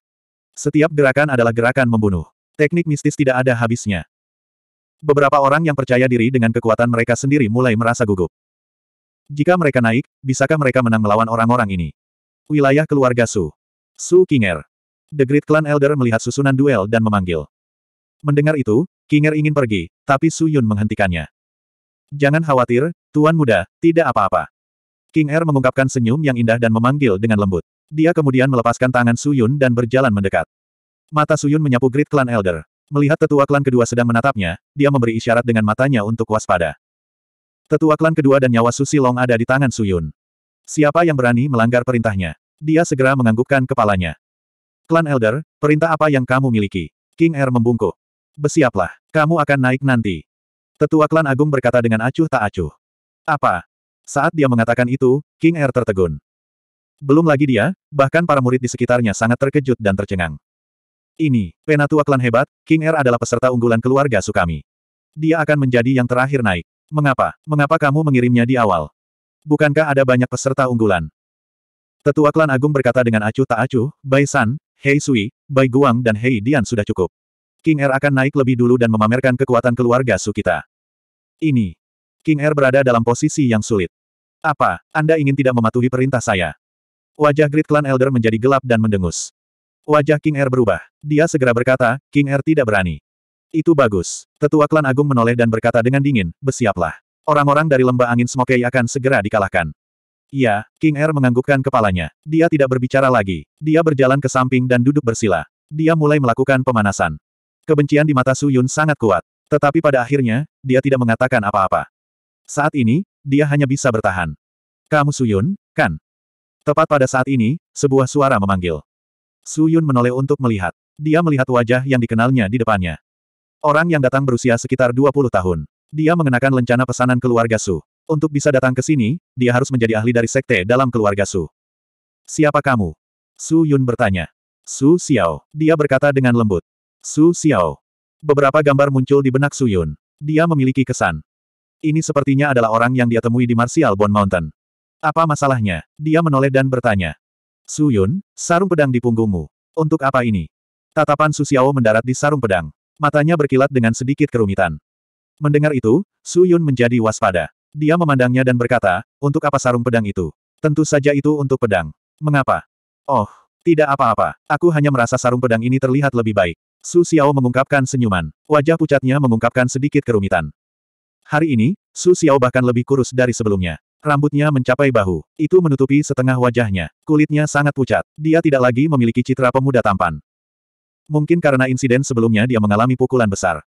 Setiap gerakan adalah gerakan membunuh. Teknik mistis tidak ada habisnya. Beberapa orang yang percaya diri dengan kekuatan mereka sendiri mulai merasa gugup. Jika mereka naik, bisakah mereka menang melawan orang-orang ini? Wilayah keluarga Su. Su Kinger. The Great Clan Elder melihat susunan duel dan memanggil. Mendengar itu, Kinger ingin pergi, tapi Su Yun menghentikannya. Jangan khawatir, Tuan Muda, tidak apa-apa. King Er mengungkapkan senyum yang indah dan memanggil dengan lembut. Dia kemudian melepaskan tangan Su Yun dan berjalan mendekat. Mata Su Yun menyapu Great Clan Elder. Melihat tetua klan kedua sedang menatapnya, dia memberi isyarat dengan matanya untuk waspada. Tetua klan kedua dan nyawa Susi Long ada di tangan Su Yun. Siapa yang berani melanggar perintahnya? Dia segera menganggukkan kepalanya. Klan Elder, perintah apa yang kamu miliki? King R membungkuk. Bersiaplah, kamu akan naik nanti. Tetua klan agung berkata dengan acuh tak acuh. Apa? Saat dia mengatakan itu, King R tertegun. Belum lagi dia, bahkan para murid di sekitarnya sangat terkejut dan tercengang. Ini, penatua klan hebat, King R adalah peserta unggulan keluarga Sukami. Dia akan menjadi yang terakhir naik. Mengapa? Mengapa kamu mengirimnya di awal? Bukankah ada banyak peserta unggulan? Tetua klan agung berkata dengan acuh tak acuh, Bai San, Hei Sui, Bai Guang dan Hei Dian sudah cukup. King Er akan naik lebih dulu dan memamerkan kekuatan keluarga Su kita. Ini. King Er berada dalam posisi yang sulit. Apa, Anda ingin tidak mematuhi perintah saya? Wajah Great Clan Elder menjadi gelap dan mendengus. Wajah King Er berubah. Dia segera berkata, King Er tidak berani. Itu bagus. Tetua klan agung menoleh dan berkata dengan dingin, bersiaplah. Orang-orang dari lembah angin Smokey akan segera dikalahkan. Iya, King Er menganggukkan kepalanya. Dia tidak berbicara lagi. Dia berjalan ke samping dan duduk bersila. Dia mulai melakukan pemanasan. Kebencian di mata Su Yun sangat kuat. Tetapi pada akhirnya, dia tidak mengatakan apa-apa. Saat ini, dia hanya bisa bertahan. Kamu Su Yun, kan? Tepat pada saat ini, sebuah suara memanggil. Su Yun menoleh untuk melihat. Dia melihat wajah yang dikenalnya di depannya. Orang yang datang berusia sekitar 20 tahun. Dia mengenakan lencana pesanan keluarga Su. Untuk bisa datang ke sini, dia harus menjadi ahli dari sekte dalam keluarga Su. Siapa kamu? Su Yun bertanya. Su Xiao. Dia berkata dengan lembut. Su Xiao. Beberapa gambar muncul di benak Su Yun. Dia memiliki kesan. Ini sepertinya adalah orang yang dia temui di Martial Bone Mountain. Apa masalahnya? Dia menoleh dan bertanya. Su Yun, sarung pedang di punggungmu. Untuk apa ini? Tatapan Su Xiao mendarat di sarung pedang. Matanya berkilat dengan sedikit kerumitan. Mendengar itu, Su Yun menjadi waspada. Dia memandangnya dan berkata, untuk apa sarung pedang itu? Tentu saja itu untuk pedang. Mengapa? Oh, tidak apa-apa. Aku hanya merasa sarung pedang ini terlihat lebih baik. Su Xiao mengungkapkan senyuman. Wajah pucatnya mengungkapkan sedikit kerumitan. Hari ini, Su Xiao bahkan lebih kurus dari sebelumnya. Rambutnya mencapai bahu. Itu menutupi setengah wajahnya. Kulitnya sangat pucat. Dia tidak lagi memiliki citra pemuda tampan. Mungkin karena insiden sebelumnya dia mengalami pukulan besar.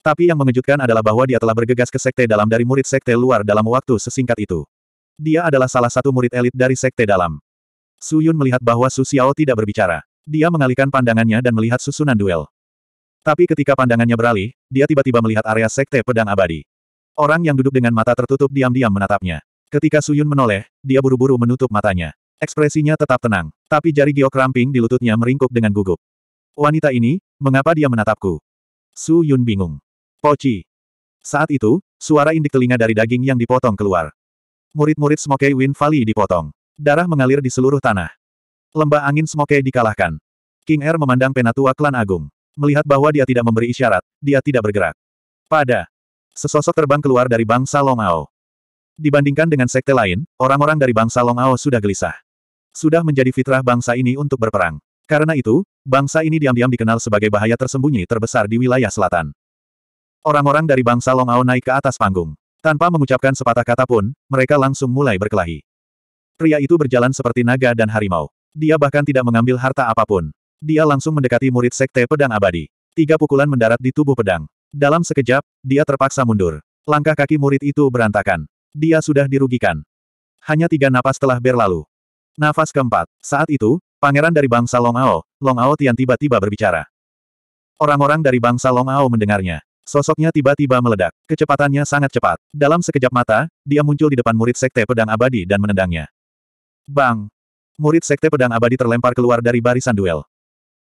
Tapi yang mengejutkan adalah bahwa dia telah bergegas ke sekte dalam dari murid sekte luar dalam waktu sesingkat itu. Dia adalah salah satu murid elit dari sekte dalam. Su Yun melihat bahwa Su Xiao tidak berbicara. Dia mengalihkan pandangannya dan melihat susunan duel. Tapi ketika pandangannya beralih, dia tiba-tiba melihat area sekte pedang abadi. Orang yang duduk dengan mata tertutup diam-diam menatapnya. Ketika Su Yun menoleh, dia buru-buru menutup matanya. Ekspresinya tetap tenang, tapi jari giok ramping di lututnya meringkuk dengan gugup. Wanita ini, mengapa dia menatapku? Su Yun bingung. Poci. Saat itu, suara indik telinga dari daging yang dipotong keluar. Murid-murid Smoke Win Valley dipotong. Darah mengalir di seluruh tanah. Lembah angin Smoke dikalahkan. King Er memandang penatua klan agung. Melihat bahwa dia tidak memberi isyarat, dia tidak bergerak. Pada. Sesosok terbang keluar dari bangsa Long Ao. Dibandingkan dengan sekte lain, orang-orang dari bangsa Long Ao sudah gelisah. Sudah menjadi fitrah bangsa ini untuk berperang. Karena itu, bangsa ini diam-diam dikenal sebagai bahaya tersembunyi terbesar di wilayah selatan. Orang-orang dari bangsa Long Ao naik ke atas panggung. Tanpa mengucapkan sepatah kata pun, mereka langsung mulai berkelahi. Pria itu berjalan seperti naga dan harimau. Dia bahkan tidak mengambil harta apapun. Dia langsung mendekati murid sekte pedang abadi. Tiga pukulan mendarat di tubuh pedang. Dalam sekejap, dia terpaksa mundur. Langkah kaki murid itu berantakan. Dia sudah dirugikan. Hanya tiga napas telah berlalu. Nafas keempat. Saat itu, pangeran dari bangsa Long Ao, Long Ao Tian tiba-tiba berbicara. Orang-orang dari bangsa Long Ao mendengarnya. Sosoknya tiba-tiba meledak. Kecepatannya sangat cepat. Dalam sekejap mata, dia muncul di depan murid Sekte Pedang Abadi dan menendangnya. Bang! Murid Sekte Pedang Abadi terlempar keluar dari barisan duel.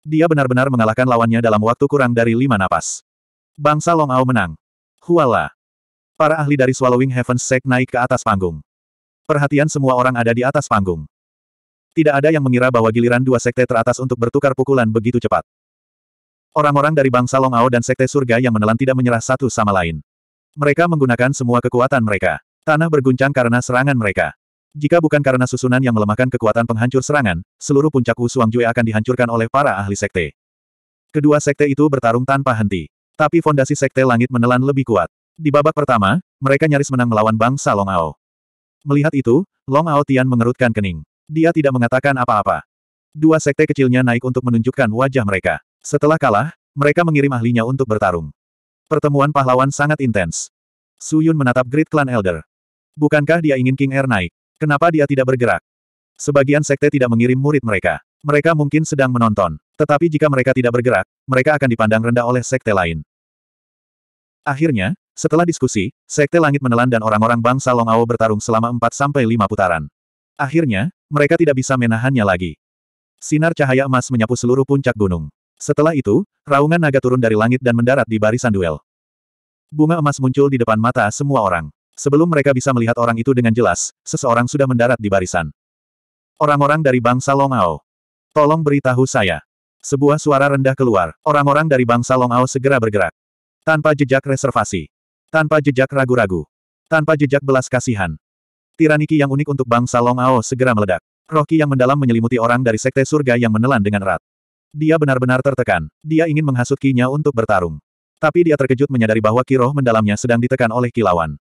Dia benar-benar mengalahkan lawannya dalam waktu kurang dari lima napas. Bangsa Long Ao menang. Huala! Para ahli dari Swallowing Heaven Sect naik ke atas panggung. Perhatian semua orang ada di atas panggung. Tidak ada yang mengira bahwa giliran dua sekte teratas untuk bertukar pukulan begitu cepat. Orang-orang dari bangsa Long Ao dan Sekte Surga yang menelan tidak menyerah satu sama lain. Mereka menggunakan semua kekuatan mereka. Tanah berguncang karena serangan mereka. Jika bukan karena susunan yang melemahkan kekuatan penghancur serangan, seluruh puncak Wu Jue akan dihancurkan oleh para ahli Sekte. Kedua Sekte itu bertarung tanpa henti. Tapi fondasi Sekte Langit menelan lebih kuat. Di babak pertama, mereka nyaris menang melawan bangsa Long Ao. Melihat itu, Long Ao Tian mengerutkan kening. Dia tidak mengatakan apa-apa. Dua sekte kecilnya naik untuk menunjukkan wajah mereka. Setelah kalah, mereka mengirim ahlinya untuk bertarung. Pertemuan pahlawan sangat intens. Su Yun menatap Great Clan Elder. Bukankah dia ingin King Air naik? Kenapa dia tidak bergerak? Sebagian sekte tidak mengirim murid mereka. Mereka mungkin sedang menonton. Tetapi jika mereka tidak bergerak, mereka akan dipandang rendah oleh sekte lain. Akhirnya, setelah diskusi, sekte langit menelan dan orang-orang bangsa Longao bertarung selama 4-5 putaran. Akhirnya, mereka tidak bisa menahannya lagi. Sinar cahaya emas menyapu seluruh puncak gunung. Setelah itu, raungan naga turun dari langit dan mendarat di barisan duel. Bunga emas muncul di depan mata semua orang. Sebelum mereka bisa melihat orang itu dengan jelas, seseorang sudah mendarat di barisan. Orang-orang dari bangsa Longao. Tolong beritahu saya. Sebuah suara rendah keluar. Orang-orang dari bangsa Longao segera bergerak. Tanpa jejak reservasi. Tanpa jejak ragu-ragu. Tanpa jejak belas kasihan. Tiraniki yang unik untuk bangsa Longao segera meledak. Roh yang mendalam menyelimuti orang dari sekte surga yang menelan dengan erat. Dia benar-benar tertekan. Dia ingin menghasut Kinya untuk bertarung. Tapi dia terkejut menyadari bahwa kiroh mendalamnya sedang ditekan oleh kilauan.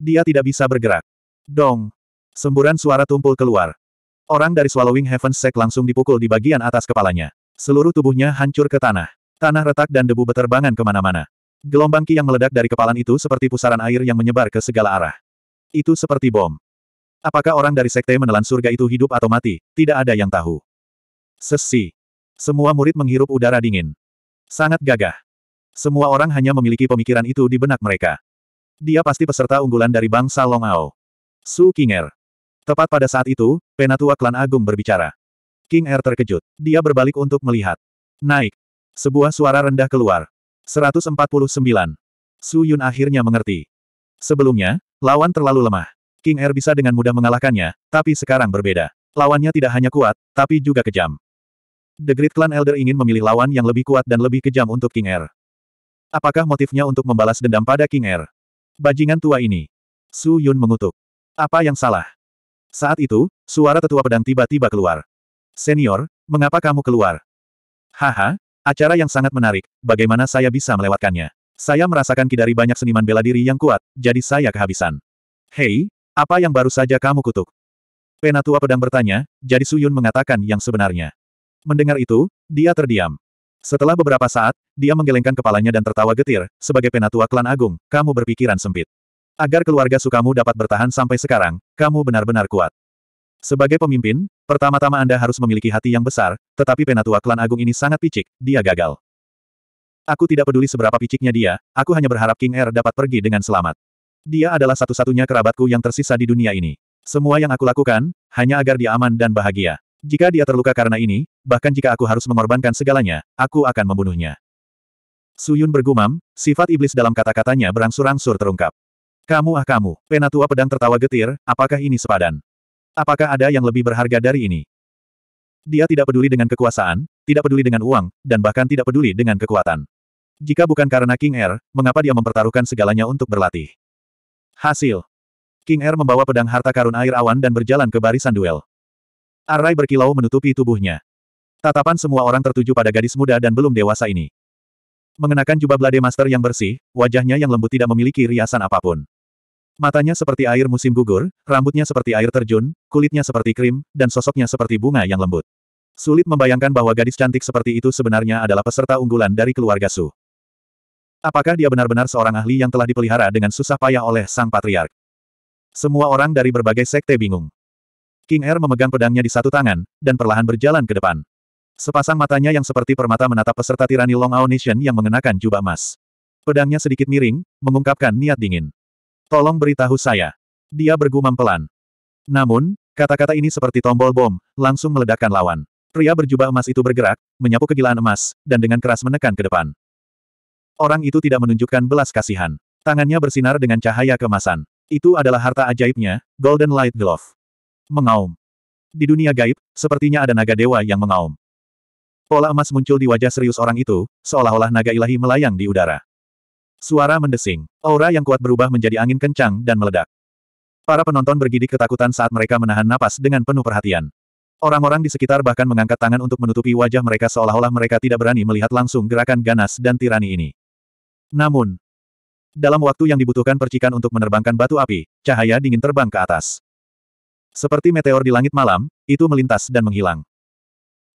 Dia tidak bisa bergerak. Dong! Semburan suara tumpul keluar. Orang dari Swallowing Heaven Sek langsung dipukul di bagian atas kepalanya. Seluruh tubuhnya hancur ke tanah. Tanah retak dan debu beterbangan kemana-mana. Gelombang ki yang meledak dari kepalan itu seperti pusaran air yang menyebar ke segala arah. Itu seperti bom. Apakah orang dari sekte menelan surga itu hidup atau mati, tidak ada yang tahu. Sesi. Semua murid menghirup udara dingin. Sangat gagah. Semua orang hanya memiliki pemikiran itu di benak mereka. Dia pasti peserta unggulan dari bangsa Long Ao. Su King'er. Tepat pada saat itu, penatua klan agung berbicara. King Er terkejut. Dia berbalik untuk melihat. Naik. Sebuah suara rendah keluar. 149. Su Yun akhirnya mengerti. Sebelumnya, lawan terlalu lemah. King Er bisa dengan mudah mengalahkannya, tapi sekarang berbeda. Lawannya tidak hanya kuat, tapi juga kejam. The Great Clan Elder ingin memilih lawan yang lebih kuat dan lebih kejam untuk King Air. Apakah motifnya untuk membalas dendam pada King Air? Bajingan tua ini. Su Yun mengutuk. Apa yang salah? Saat itu, suara tetua pedang tiba-tiba keluar. Senior, mengapa kamu keluar? Haha, acara yang sangat menarik, bagaimana saya bisa melewatkannya? Saya merasakan kidari banyak seniman bela diri yang kuat, jadi saya kehabisan. Hei, apa yang baru saja kamu kutuk? Penatua pedang bertanya, jadi Suyun mengatakan yang sebenarnya. Mendengar itu, dia terdiam. Setelah beberapa saat, dia menggelengkan kepalanya dan tertawa getir, sebagai penatua klan agung, kamu berpikiran sempit. Agar keluarga sukamu dapat bertahan sampai sekarang, kamu benar-benar kuat. Sebagai pemimpin, pertama-tama Anda harus memiliki hati yang besar, tetapi penatua klan agung ini sangat picik, dia gagal. Aku tidak peduli seberapa piciknya dia, aku hanya berharap King Air er dapat pergi dengan selamat. Dia adalah satu-satunya kerabatku yang tersisa di dunia ini. Semua yang aku lakukan, hanya agar dia aman dan bahagia. Jika dia terluka karena ini, bahkan jika aku harus mengorbankan segalanya, aku akan membunuhnya. Suyun bergumam, sifat iblis dalam kata-katanya berangsur-angsur terungkap. Kamu ah kamu, penatua pedang tertawa getir, apakah ini sepadan? Apakah ada yang lebih berharga dari ini? Dia tidak peduli dengan kekuasaan, tidak peduli dengan uang, dan bahkan tidak peduli dengan kekuatan. Jika bukan karena King Air, er, mengapa dia mempertaruhkan segalanya untuk berlatih? Hasil. King Air er membawa pedang harta karun air awan dan berjalan ke barisan duel. Arai berkilau menutupi tubuhnya. Tatapan semua orang tertuju pada gadis muda dan belum dewasa ini. Mengenakan jubah Blade Master yang bersih, wajahnya yang lembut tidak memiliki riasan apapun. Matanya seperti air musim gugur, rambutnya seperti air terjun, kulitnya seperti krim, dan sosoknya seperti bunga yang lembut. Sulit membayangkan bahwa gadis cantik seperti itu sebenarnya adalah peserta unggulan dari keluarga Su. Apakah dia benar-benar seorang ahli yang telah dipelihara dengan susah payah oleh sang patriark? Semua orang dari berbagai sekte bingung. King Air memegang pedangnya di satu tangan, dan perlahan berjalan ke depan. Sepasang matanya yang seperti permata menatap peserta tirani Long Ao Nation yang mengenakan jubah emas. Pedangnya sedikit miring, mengungkapkan niat dingin. Tolong beritahu saya. Dia bergumam pelan. Namun, kata-kata ini seperti tombol bom, langsung meledakkan lawan. Pria berjubah emas itu bergerak, menyapu kegilaan emas, dan dengan keras menekan ke depan. Orang itu tidak menunjukkan belas kasihan. Tangannya bersinar dengan cahaya kemasan. Itu adalah harta ajaibnya, Golden Light Glove mengaum. Di dunia gaib, sepertinya ada naga dewa yang mengaum. Pola emas muncul di wajah serius orang itu, seolah-olah naga ilahi melayang di udara. Suara mendesing. Aura yang kuat berubah menjadi angin kencang dan meledak. Para penonton bergidik ketakutan saat mereka menahan napas dengan penuh perhatian. Orang-orang di sekitar bahkan mengangkat tangan untuk menutupi wajah mereka seolah-olah mereka tidak berani melihat langsung gerakan ganas dan tirani ini. Namun, dalam waktu yang dibutuhkan percikan untuk menerbangkan batu api, cahaya dingin terbang ke atas. Seperti meteor di langit malam, itu melintas dan menghilang.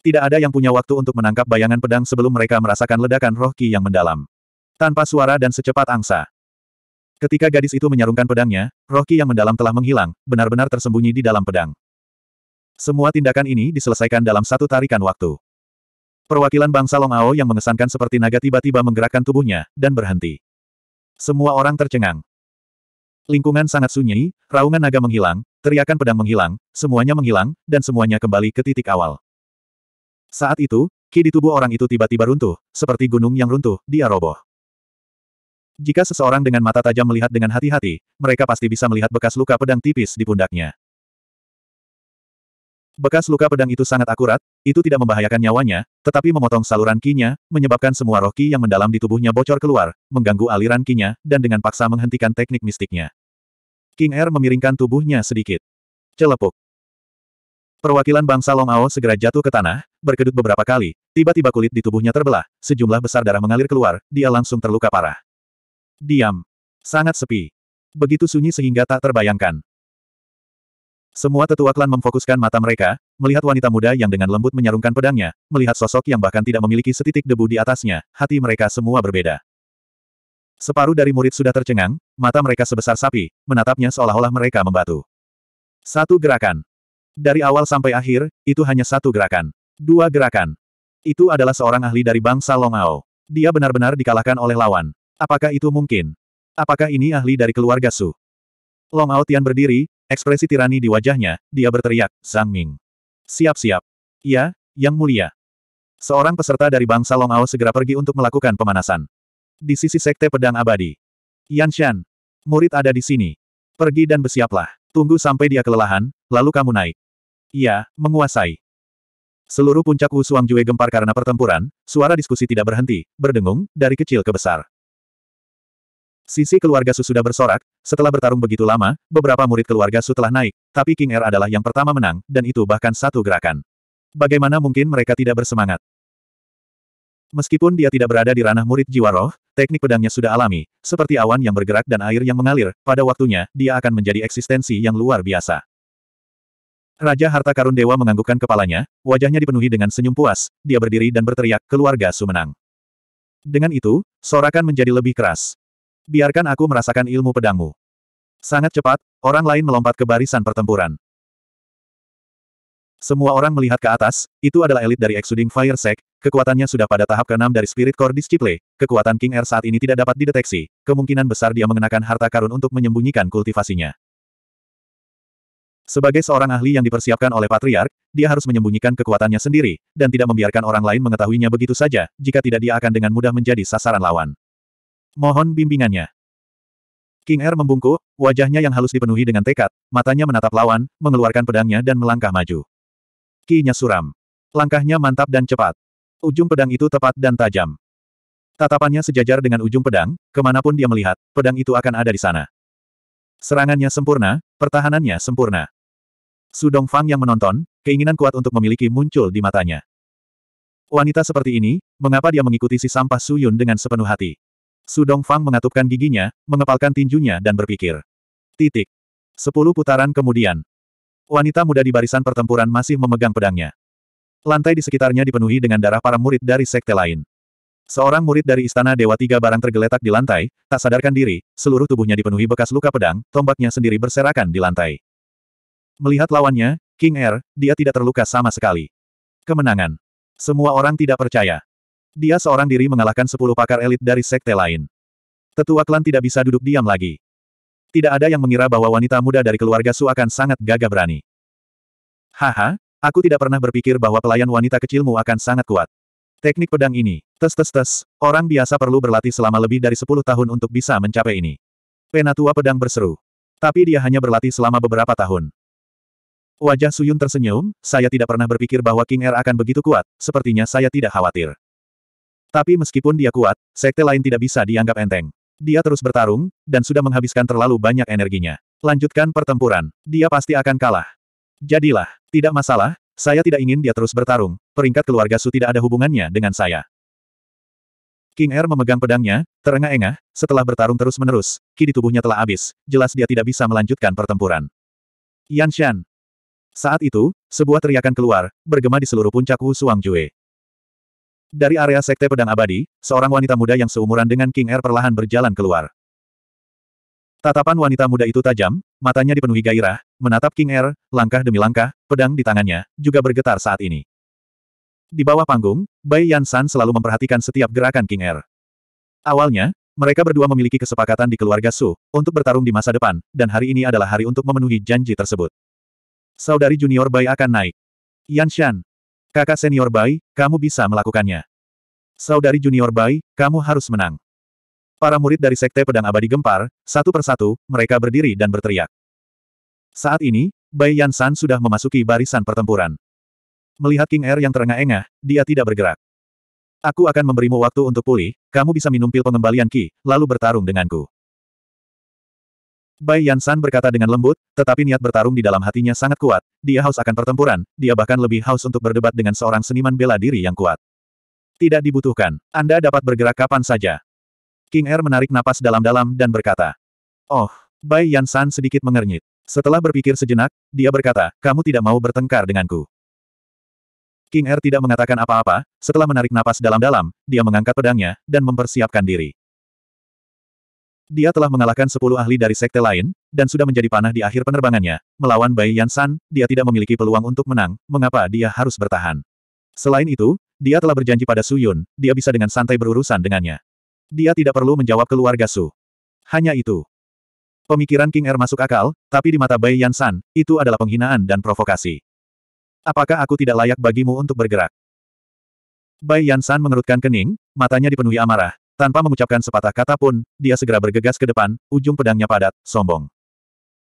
Tidak ada yang punya waktu untuk menangkap bayangan pedang sebelum mereka merasakan ledakan roh ki yang mendalam. Tanpa suara dan secepat angsa. Ketika gadis itu menyarungkan pedangnya, roh ki yang mendalam telah menghilang, benar-benar tersembunyi di dalam pedang. Semua tindakan ini diselesaikan dalam satu tarikan waktu. Perwakilan bangsa Long Ao yang mengesankan seperti naga tiba-tiba menggerakkan tubuhnya, dan berhenti. Semua orang tercengang. Lingkungan sangat sunyi, raungan naga menghilang, teriakan pedang menghilang, semuanya menghilang, dan semuanya kembali ke titik awal. Saat itu, ki di tubuh orang itu tiba-tiba runtuh, seperti gunung yang runtuh, dia roboh. Jika seseorang dengan mata tajam melihat dengan hati-hati, mereka pasti bisa melihat bekas luka pedang tipis di pundaknya. Bekas luka pedang itu sangat akurat, itu tidak membahayakan nyawanya, tetapi memotong saluran kinya, menyebabkan semua roh ki yang mendalam di tubuhnya bocor keluar, mengganggu aliran kinya, dan dengan paksa menghentikan teknik mistiknya. King Air memiringkan tubuhnya sedikit. Celepuk. Perwakilan bangsa Long Ao segera jatuh ke tanah, berkedut beberapa kali, tiba-tiba kulit di tubuhnya terbelah, sejumlah besar darah mengalir keluar, dia langsung terluka parah. Diam. Sangat sepi. Begitu sunyi sehingga tak terbayangkan. Semua tetua klan memfokuskan mata mereka, melihat wanita muda yang dengan lembut menyarungkan pedangnya, melihat sosok yang bahkan tidak memiliki setitik debu di atasnya, hati mereka semua berbeda. Separuh dari murid sudah tercengang, mata mereka sebesar sapi, menatapnya seolah-olah mereka membatu. Satu gerakan. Dari awal sampai akhir, itu hanya satu gerakan. Dua gerakan. Itu adalah seorang ahli dari bangsa Longao. Dia benar-benar dikalahkan oleh lawan. Apakah itu mungkin? Apakah ini ahli dari keluarga Su? Long Ao Tian berdiri, Ekspresi tirani di wajahnya, dia berteriak, Zhang Ming. Siap-siap. Ya, Yang Mulia. Seorang peserta dari bangsa Long Ao segera pergi untuk melakukan pemanasan. Di sisi Sekte Pedang Abadi. Yan Shan. Murid ada di sini. Pergi dan bersiaplah. Tunggu sampai dia kelelahan, lalu kamu naik. Iya, menguasai. Seluruh puncak Wu Jue gempar karena pertempuran, suara diskusi tidak berhenti, berdengung, dari kecil ke besar. Sisi keluarga Su sudah bersorak, setelah bertarung begitu lama, beberapa murid keluarga Su telah naik, tapi King Er adalah yang pertama menang, dan itu bahkan satu gerakan. Bagaimana mungkin mereka tidak bersemangat? Meskipun dia tidak berada di ranah murid jiwa roh, teknik pedangnya sudah alami, seperti awan yang bergerak dan air yang mengalir, pada waktunya, dia akan menjadi eksistensi yang luar biasa. Raja Harta Karun Dewa menganggukkan kepalanya, wajahnya dipenuhi dengan senyum puas, dia berdiri dan berteriak, keluarga Su menang. Dengan itu, sorakan menjadi lebih keras. Biarkan aku merasakan ilmu pedangmu. Sangat cepat, orang lain melompat ke barisan pertempuran. Semua orang melihat ke atas, itu adalah elit dari Exuding Fire Sect. kekuatannya sudah pada tahap ke-6 dari Spirit Core Disciple, kekuatan King Air saat ini tidak dapat dideteksi, kemungkinan besar dia mengenakan harta karun untuk menyembunyikan kultivasinya. Sebagai seorang ahli yang dipersiapkan oleh Patriark, dia harus menyembunyikan kekuatannya sendiri, dan tidak membiarkan orang lain mengetahuinya begitu saja, jika tidak dia akan dengan mudah menjadi sasaran lawan. Mohon bimbingannya. King Er membungkuk, wajahnya yang halus dipenuhi dengan tekad, matanya menatap lawan, mengeluarkan pedangnya dan melangkah maju. ki suram. Langkahnya mantap dan cepat. Ujung pedang itu tepat dan tajam. Tatapannya sejajar dengan ujung pedang, kemanapun dia melihat, pedang itu akan ada di sana. Serangannya sempurna, pertahanannya sempurna. Sudong Fang yang menonton, keinginan kuat untuk memiliki muncul di matanya. Wanita seperti ini, mengapa dia mengikuti si sampah Suyun dengan sepenuh hati? Su Fang mengatupkan giginya, mengepalkan tinjunya dan berpikir. Titik. Sepuluh putaran kemudian. Wanita muda di barisan pertempuran masih memegang pedangnya. Lantai di sekitarnya dipenuhi dengan darah para murid dari sekte lain. Seorang murid dari Istana Dewa Tiga barang tergeletak di lantai, tak sadarkan diri, seluruh tubuhnya dipenuhi bekas luka pedang, tombaknya sendiri berserakan di lantai. Melihat lawannya, King Air, er, dia tidak terluka sama sekali. Kemenangan. Semua orang tidak percaya. Dia seorang diri mengalahkan sepuluh pakar elit dari sekte lain. Tetua klan tidak bisa duduk diam lagi. Tidak ada yang mengira bahwa wanita muda dari keluarga Su akan sangat gagah berani. Haha, aku tidak pernah berpikir bahwa pelayan wanita kecilmu akan sangat kuat. Teknik pedang ini, tes tes tes, orang biasa perlu berlatih selama lebih dari sepuluh tahun untuk bisa mencapai ini. Penatua pedang berseru. Tapi dia hanya berlatih selama beberapa tahun. Wajah Suyun tersenyum, saya tidak pernah berpikir bahwa King Er akan begitu kuat, sepertinya saya tidak khawatir. Tapi meskipun dia kuat, sekte lain tidak bisa dianggap enteng. Dia terus bertarung, dan sudah menghabiskan terlalu banyak energinya. Lanjutkan pertempuran. Dia pasti akan kalah. Jadilah, tidak masalah, saya tidak ingin dia terus bertarung. Peringkat keluarga Su tidak ada hubungannya dengan saya. King Air er memegang pedangnya, terengah-engah, setelah bertarung terus-menerus, ki di tubuhnya telah habis, jelas dia tidak bisa melanjutkan pertempuran. Yan Shan. Saat itu, sebuah teriakan keluar, bergema di seluruh puncak Wu Suang Jue. Dari area Sekte Pedang Abadi, seorang wanita muda yang seumuran dengan King Er perlahan berjalan keluar. Tatapan wanita muda itu tajam, matanya dipenuhi gairah, menatap King Er, langkah demi langkah, pedang di tangannya, juga bergetar saat ini. Di bawah panggung, Bai Yan San selalu memperhatikan setiap gerakan King Er. Awalnya, mereka berdua memiliki kesepakatan di keluarga Su, untuk bertarung di masa depan, dan hari ini adalah hari untuk memenuhi janji tersebut. Saudari junior Bai akan naik. Yan Shan, Kakak senior Bai, kamu bisa melakukannya. Saudari junior Bai, kamu harus menang. Para murid dari Sekte Pedang Abadi gempar, satu persatu, mereka berdiri dan berteriak. Saat ini, Bai Yansan sudah memasuki barisan pertempuran. Melihat King Air er yang terengah-engah, dia tidak bergerak. Aku akan memberimu waktu untuk pulih, kamu bisa minum pil pengembalian Ki, lalu bertarung denganku. Bai Yansan berkata dengan lembut, tetapi niat bertarung di dalam hatinya sangat kuat, dia haus akan pertempuran, dia bahkan lebih haus untuk berdebat dengan seorang seniman bela diri yang kuat. Tidak dibutuhkan, Anda dapat bergerak kapan saja. King Er menarik napas dalam-dalam dan berkata, Oh, Bai Yansan sedikit mengernyit. Setelah berpikir sejenak, dia berkata, kamu tidak mau bertengkar denganku. King Er tidak mengatakan apa-apa, setelah menarik napas dalam-dalam, dia mengangkat pedangnya, dan mempersiapkan diri. Dia telah mengalahkan sepuluh ahli dari sekte lain, dan sudah menjadi panah di akhir penerbangannya. Melawan Bai Yansan, dia tidak memiliki peluang untuk menang, mengapa dia harus bertahan? Selain itu, dia telah berjanji pada Su Yun, dia bisa dengan santai berurusan dengannya. Dia tidak perlu menjawab keluarga Su. Hanya itu. Pemikiran King Er masuk akal, tapi di mata Bai Yansan, itu adalah penghinaan dan provokasi. Apakah aku tidak layak bagimu untuk bergerak? Bai Yansan mengerutkan kening, matanya dipenuhi amarah, tanpa mengucapkan sepatah kata pun, dia segera bergegas ke depan, ujung pedangnya padat, sombong.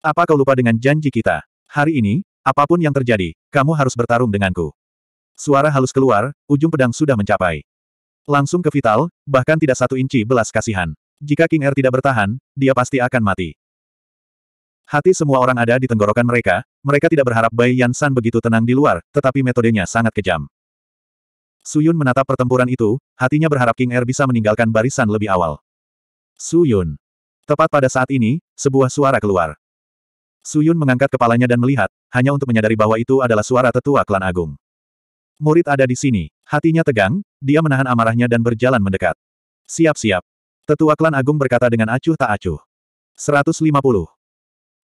Apa kau lupa dengan janji kita? Hari ini, apapun yang terjadi, kamu harus bertarung denganku. Suara halus keluar, ujung pedang sudah mencapai. Langsung ke vital, bahkan tidak satu inci belas kasihan. Jika King Er tidak bertahan, dia pasti akan mati. Hati semua orang ada di tenggorokan mereka, mereka tidak berharap Bai Yan San begitu tenang di luar, tetapi metodenya sangat kejam. Suyun menatap pertempuran itu, hatinya berharap King Er bisa meninggalkan barisan lebih awal. Suyun. Tepat pada saat ini, sebuah suara keluar. Suyun mengangkat kepalanya dan melihat, hanya untuk menyadari bahwa itu adalah suara tetua klan agung. Murid ada di sini. Hatinya tegang, dia menahan amarahnya dan berjalan mendekat. Siap-siap. Tetua klan agung berkata dengan acuh tak acuh. 150.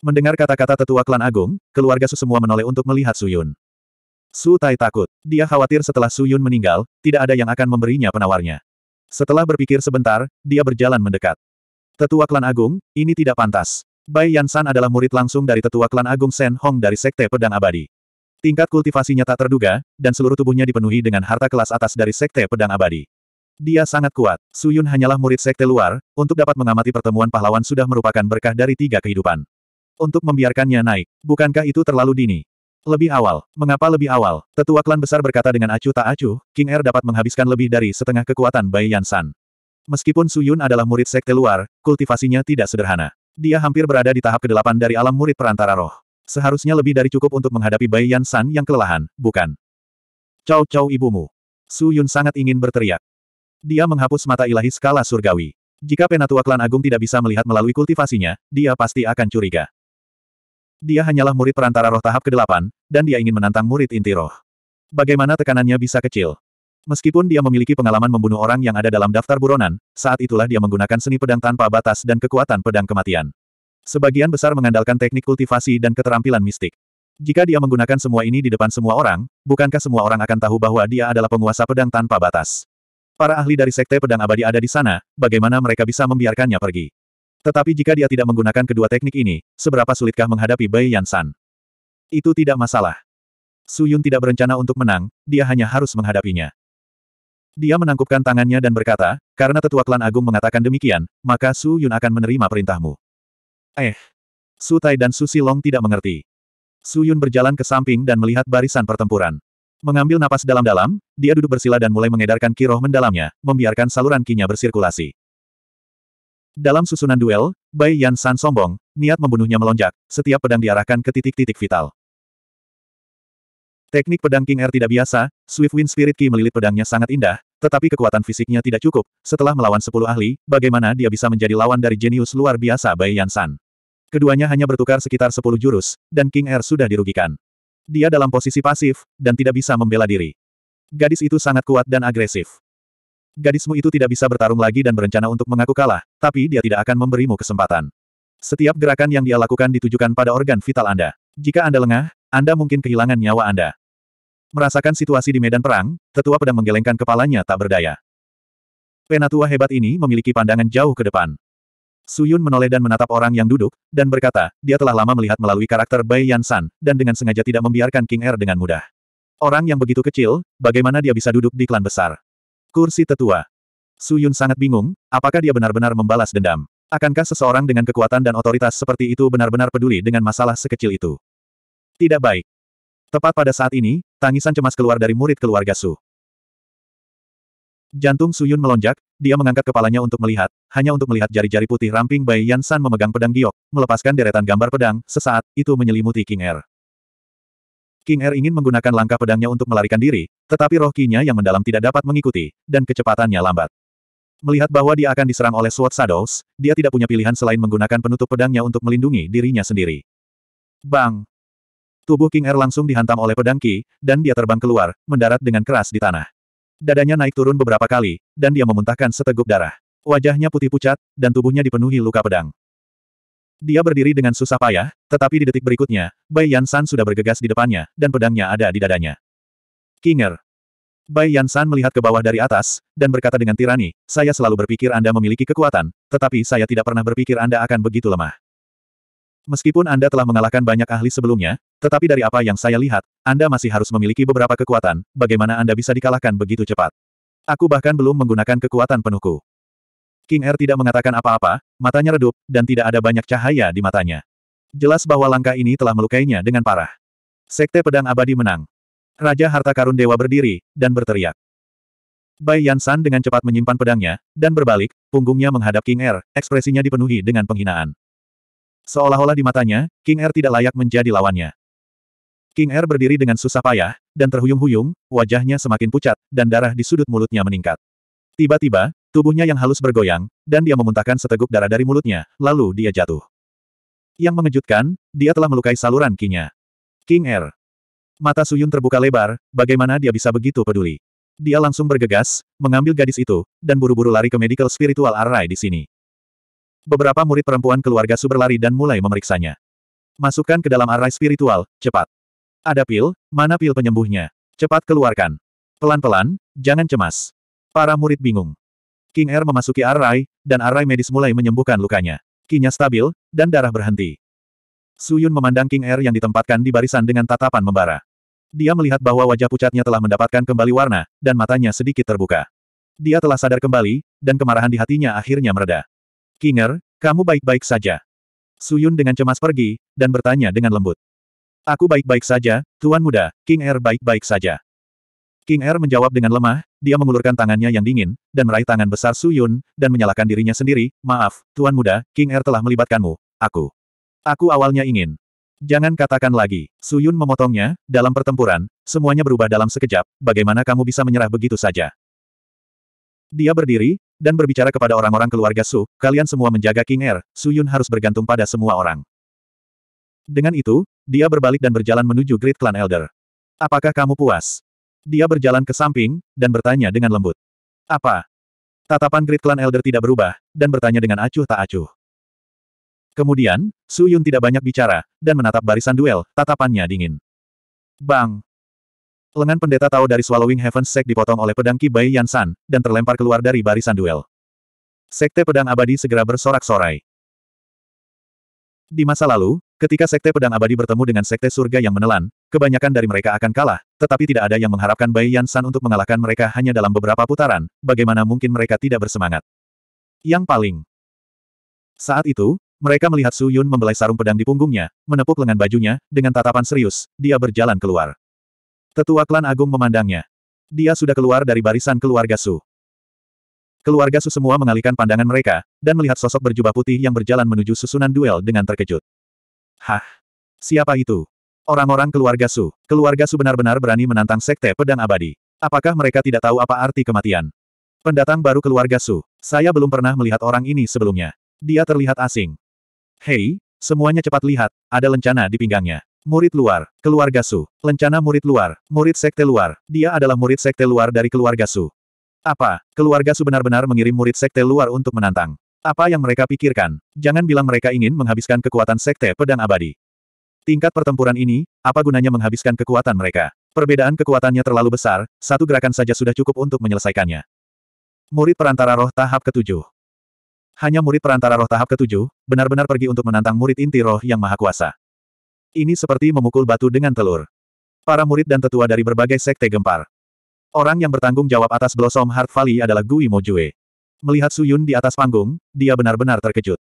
Mendengar kata-kata tetua klan agung, keluarga semua menoleh untuk melihat Suyun. Su Tai takut. Dia khawatir setelah Su Yun meninggal, tidak ada yang akan memberinya penawarnya. Setelah berpikir sebentar, dia berjalan mendekat. Tetua Klan Agung, ini tidak pantas. Bai Yansan adalah murid langsung dari Tetua Klan Agung Shen Hong dari Sekte Pedang Abadi. Tingkat kultivasinya tak terduga, dan seluruh tubuhnya dipenuhi dengan harta kelas atas dari Sekte Pedang Abadi. Dia sangat kuat. Su Yun hanyalah murid sekte luar, untuk dapat mengamati pertemuan pahlawan sudah merupakan berkah dari tiga kehidupan. Untuk membiarkannya naik, bukankah itu terlalu dini? Lebih awal. Mengapa lebih awal? Tetua klan besar berkata dengan acuh tak acuh, King Er dapat menghabiskan lebih dari setengah kekuatan Bai Yansan. Meskipun Su Yun adalah murid sekte luar, kultivasinya tidak sederhana. Dia hampir berada di tahap kedelapan dari alam murid perantara roh. Seharusnya lebih dari cukup untuk menghadapi Bai Yansan yang kelelahan, bukan? Cao Cao ibumu. Su Yun sangat ingin berteriak. Dia menghapus mata ilahi skala surgawi. Jika penatua klan agung tidak bisa melihat melalui kultivasinya, dia pasti akan curiga dia hanyalah murid perantara roh tahap ke-8, dan dia ingin menantang murid inti roh. Bagaimana tekanannya bisa kecil? Meskipun dia memiliki pengalaman membunuh orang yang ada dalam daftar buronan, saat itulah dia menggunakan seni pedang tanpa batas dan kekuatan pedang kematian. Sebagian besar mengandalkan teknik kultivasi dan keterampilan mistik. Jika dia menggunakan semua ini di depan semua orang, bukankah semua orang akan tahu bahwa dia adalah penguasa pedang tanpa batas? Para ahli dari Sekte Pedang Abadi ada di sana, bagaimana mereka bisa membiarkannya pergi? Tetapi jika dia tidak menggunakan kedua teknik ini, seberapa sulitkah menghadapi Bai Yansan? Itu tidak masalah. Su Yun tidak berencana untuk menang, dia hanya harus menghadapinya. Dia menangkupkan tangannya dan berkata, karena tetua klan agung mengatakan demikian, maka Su Yun akan menerima perintahmu. Eh. Su Tai dan Su Silong tidak mengerti. Su Yun berjalan ke samping dan melihat barisan pertempuran. Mengambil napas dalam-dalam, dia duduk bersila dan mulai mengedarkan kiroh mendalamnya, membiarkan saluran kinya bersirkulasi. Dalam susunan duel, Bai Yan San sombong, niat membunuhnya melonjak, setiap pedang diarahkan ke titik-titik vital. Teknik pedang King Air tidak biasa, Swift Wind Spirit Ki melilit pedangnya sangat indah, tetapi kekuatan fisiknya tidak cukup. Setelah melawan 10 ahli, bagaimana dia bisa menjadi lawan dari jenius luar biasa Bai Yan San? Keduanya hanya bertukar sekitar 10 jurus, dan King Air sudah dirugikan. Dia dalam posisi pasif, dan tidak bisa membela diri. Gadis itu sangat kuat dan agresif. Gadismu itu tidak bisa bertarung lagi dan berencana untuk mengaku kalah, tapi dia tidak akan memberimu kesempatan. Setiap gerakan yang dia lakukan ditujukan pada organ vital Anda. Jika Anda lengah, Anda mungkin kehilangan nyawa Anda. Merasakan situasi di medan perang, tetua pedang menggelengkan kepalanya tak berdaya. Penatua hebat ini memiliki pandangan jauh ke depan. Suyun menoleh dan menatap orang yang duduk, dan berkata, dia telah lama melihat melalui karakter Bai Yansan, dan dengan sengaja tidak membiarkan King Er dengan mudah. Orang yang begitu kecil, bagaimana dia bisa duduk di klan besar? Kursi tetua. Suyun sangat bingung, apakah dia benar-benar membalas dendam. Akankah seseorang dengan kekuatan dan otoritas seperti itu benar-benar peduli dengan masalah sekecil itu? Tidak baik. Tepat pada saat ini, tangisan cemas keluar dari murid keluarga Su. Jantung Suyun melonjak, dia mengangkat kepalanya untuk melihat, hanya untuk melihat jari-jari putih ramping Bai Yan San memegang pedang giok, melepaskan deretan gambar pedang, sesaat, itu menyelimuti King Air. Er. King Er ingin menggunakan langkah pedangnya untuk melarikan diri, tetapi roh kinya yang mendalam tidak dapat mengikuti, dan kecepatannya lambat. Melihat bahwa dia akan diserang oleh Sword Shadows, dia tidak punya pilihan selain menggunakan penutup pedangnya untuk melindungi dirinya sendiri. Bang! Tubuh King Er langsung dihantam oleh pedang Ki, dan dia terbang keluar, mendarat dengan keras di tanah. Dadanya naik turun beberapa kali, dan dia memuntahkan seteguk darah. Wajahnya putih pucat, dan tubuhnya dipenuhi luka pedang. Dia berdiri dengan susah payah, tetapi di detik berikutnya, Bai Yansan sudah bergegas di depannya, dan pedangnya ada di dadanya. Kinger. Bai Yansan melihat ke bawah dari atas, dan berkata dengan tirani, saya selalu berpikir Anda memiliki kekuatan, tetapi saya tidak pernah berpikir Anda akan begitu lemah. Meskipun Anda telah mengalahkan banyak ahli sebelumnya, tetapi dari apa yang saya lihat, Anda masih harus memiliki beberapa kekuatan, bagaimana Anda bisa dikalahkan begitu cepat. Aku bahkan belum menggunakan kekuatan penuhku. King Er tidak mengatakan apa-apa, matanya redup, dan tidak ada banyak cahaya di matanya. Jelas bahwa langkah ini telah melukainya dengan parah. Sekte Pedang Abadi menang. Raja Harta Karun Dewa berdiri, dan berteriak. Bai Yansan dengan cepat menyimpan pedangnya, dan berbalik, punggungnya menghadap King Er, ekspresinya dipenuhi dengan penghinaan. Seolah-olah di matanya, King Er tidak layak menjadi lawannya. King Er berdiri dengan susah payah, dan terhuyung-huyung, wajahnya semakin pucat, dan darah di sudut mulutnya meningkat. Tiba-tiba, Tubuhnya yang halus bergoyang, dan dia memuntahkan seteguk darah dari mulutnya, lalu dia jatuh. Yang mengejutkan, dia telah melukai saluran kinya. King Air. Er. Mata Suyun terbuka lebar, bagaimana dia bisa begitu peduli. Dia langsung bergegas, mengambil gadis itu, dan buru-buru lari ke medical spiritual array di sini. Beberapa murid perempuan keluarga Su berlari dan mulai memeriksanya. Masukkan ke dalam array spiritual, cepat. Ada pil, mana pil penyembuhnya? Cepat keluarkan. Pelan-pelan, jangan cemas. Para murid bingung. King Er memasuki Arai, dan Arai medis mulai menyembuhkan lukanya. Kinya stabil, dan darah berhenti. Suyun memandang King Er yang ditempatkan di barisan dengan tatapan membara. Dia melihat bahwa wajah pucatnya telah mendapatkan kembali warna, dan matanya sedikit terbuka. Dia telah sadar kembali, dan kemarahan di hatinya akhirnya mereda. King Er, kamu baik-baik saja. Suyun dengan cemas pergi, dan bertanya dengan lembut. Aku baik-baik saja, Tuan Muda, King Er baik-baik saja. King Er menjawab dengan lemah, dia mengulurkan tangannya yang dingin, dan meraih tangan besar Su Yun, dan menyalahkan dirinya sendiri, maaf, Tuan Muda, King Er telah melibatkanmu, aku. Aku awalnya ingin. Jangan katakan lagi, Su Yun memotongnya, dalam pertempuran, semuanya berubah dalam sekejap, bagaimana kamu bisa menyerah begitu saja? Dia berdiri, dan berbicara kepada orang-orang keluarga Su, kalian semua menjaga King Er, Su Yun harus bergantung pada semua orang. Dengan itu, dia berbalik dan berjalan menuju Great Clan Elder. Apakah kamu puas? Dia berjalan ke samping, dan bertanya dengan lembut. Apa? Tatapan Great Clan Elder tidak berubah, dan bertanya dengan acuh tak acuh. Kemudian, Su Yun tidak banyak bicara, dan menatap barisan duel, tatapannya dingin. Bang! Lengan pendeta tahu dari Swallowing Heaven Sect dipotong oleh pedang Ki Bai Yansan, dan terlempar keluar dari barisan duel. Sekte pedang abadi segera bersorak-sorai. Di masa lalu, Ketika sekte pedang abadi bertemu dengan sekte surga yang menelan, kebanyakan dari mereka akan kalah, tetapi tidak ada yang mengharapkan Bai Yan San untuk mengalahkan mereka hanya dalam beberapa putaran, bagaimana mungkin mereka tidak bersemangat. Yang paling. Saat itu, mereka melihat Su Yun membelai sarung pedang di punggungnya, menepuk lengan bajunya, dengan tatapan serius, dia berjalan keluar. Tetua klan agung memandangnya. Dia sudah keluar dari barisan keluarga Su. Keluarga Su semua mengalihkan pandangan mereka, dan melihat sosok berjubah putih yang berjalan menuju susunan duel dengan terkejut. Hah? Siapa itu? Orang-orang keluarga Su. Keluarga Su benar-benar berani menantang Sekte Pedang Abadi. Apakah mereka tidak tahu apa arti kematian? Pendatang baru keluarga Su. Saya belum pernah melihat orang ini sebelumnya. Dia terlihat asing. Hei, semuanya cepat lihat, ada lencana di pinggangnya. Murid luar, keluarga Su. Lencana murid luar, murid sekte luar. Dia adalah murid sekte luar dari keluarga Su. Apa, keluarga Su benar-benar mengirim murid sekte luar untuk menantang? Apa yang mereka pikirkan? Jangan bilang mereka ingin menghabiskan kekuatan sekte pedang abadi. Tingkat pertempuran ini, apa gunanya menghabiskan kekuatan mereka? Perbedaan kekuatannya terlalu besar, satu gerakan saja sudah cukup untuk menyelesaikannya. Murid perantara roh tahap ketujuh. Hanya murid perantara roh tahap ketujuh, benar-benar pergi untuk menantang murid inti roh yang maha kuasa. Ini seperti memukul batu dengan telur. Para murid dan tetua dari berbagai sekte gempar. Orang yang bertanggung jawab atas Blossom Heart Valley adalah Gui Mojue. Melihat Su Yun di atas panggung, dia benar-benar terkejut.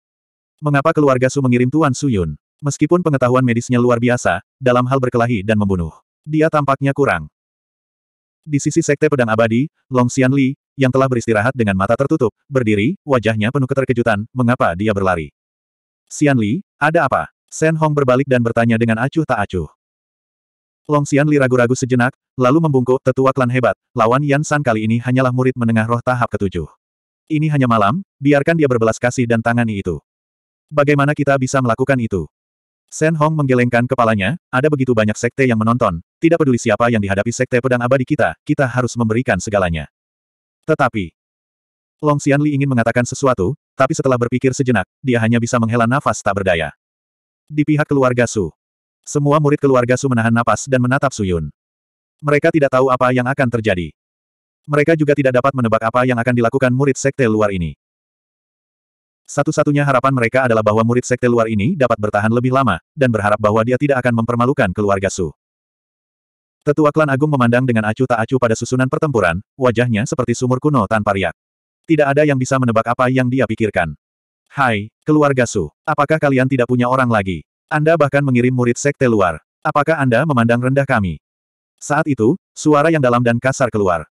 Mengapa keluarga Su mengirim Tuan Su Yun? Meskipun pengetahuan medisnya luar biasa, dalam hal berkelahi dan membunuh, dia tampaknya kurang. Di sisi Sekte Pedang Abadi, Long Xian Li, yang telah beristirahat dengan mata tertutup, berdiri, wajahnya penuh keterkejutan, mengapa dia berlari. Xian Li, ada apa? Shen Hong berbalik dan bertanya dengan acuh tak acuh. Long Xian Li ragu-ragu sejenak, lalu membungkuk tetua klan hebat, lawan Yan San kali ini hanyalah murid menengah roh tahap ketujuh ini hanya malam, biarkan dia berbelas kasih dan tangani itu. Bagaimana kita bisa melakukan itu? Sen Hong menggelengkan kepalanya, ada begitu banyak sekte yang menonton, tidak peduli siapa yang dihadapi sekte pedang abadi kita, kita harus memberikan segalanya. Tetapi, Long Xianli ingin mengatakan sesuatu, tapi setelah berpikir sejenak, dia hanya bisa menghela nafas tak berdaya. Di pihak keluarga Su, semua murid keluarga Su menahan napas dan menatap Su Yun. Mereka tidak tahu apa yang akan terjadi. Mereka juga tidak dapat menebak apa yang akan dilakukan murid sekte luar ini. Satu-satunya harapan mereka adalah bahwa murid sekte luar ini dapat bertahan lebih lama, dan berharap bahwa dia tidak akan mempermalukan keluarga Su. Tetua klan agung memandang dengan acuh tak acuh pada susunan pertempuran, wajahnya seperti sumur kuno tanpa riak. Tidak ada yang bisa menebak apa yang dia pikirkan. Hai, keluarga Su, apakah kalian tidak punya orang lagi? Anda bahkan mengirim murid sekte luar. Apakah Anda memandang rendah kami? Saat itu, suara yang dalam dan kasar keluar.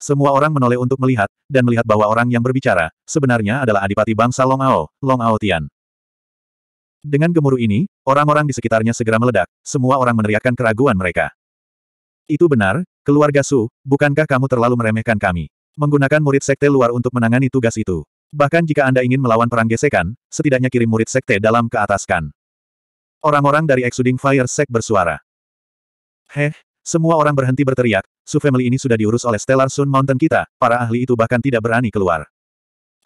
Semua orang menoleh untuk melihat, dan melihat bahwa orang yang berbicara, sebenarnya adalah adipati bangsa Long Ao, Long Ao Tian. Dengan gemuruh ini, orang-orang di sekitarnya segera meledak, semua orang meneriakkan keraguan mereka. Itu benar, keluarga Su, bukankah kamu terlalu meremehkan kami? Menggunakan murid sekte luar untuk menangani tugas itu. Bahkan jika Anda ingin melawan perang gesekan, setidaknya kirim murid sekte dalam ke atas kan. Orang-orang dari Exuding Fire Sect bersuara. Heh, semua orang berhenti berteriak, Su Family ini sudah diurus oleh Stellar Sun Mountain kita, para ahli itu bahkan tidak berani keluar.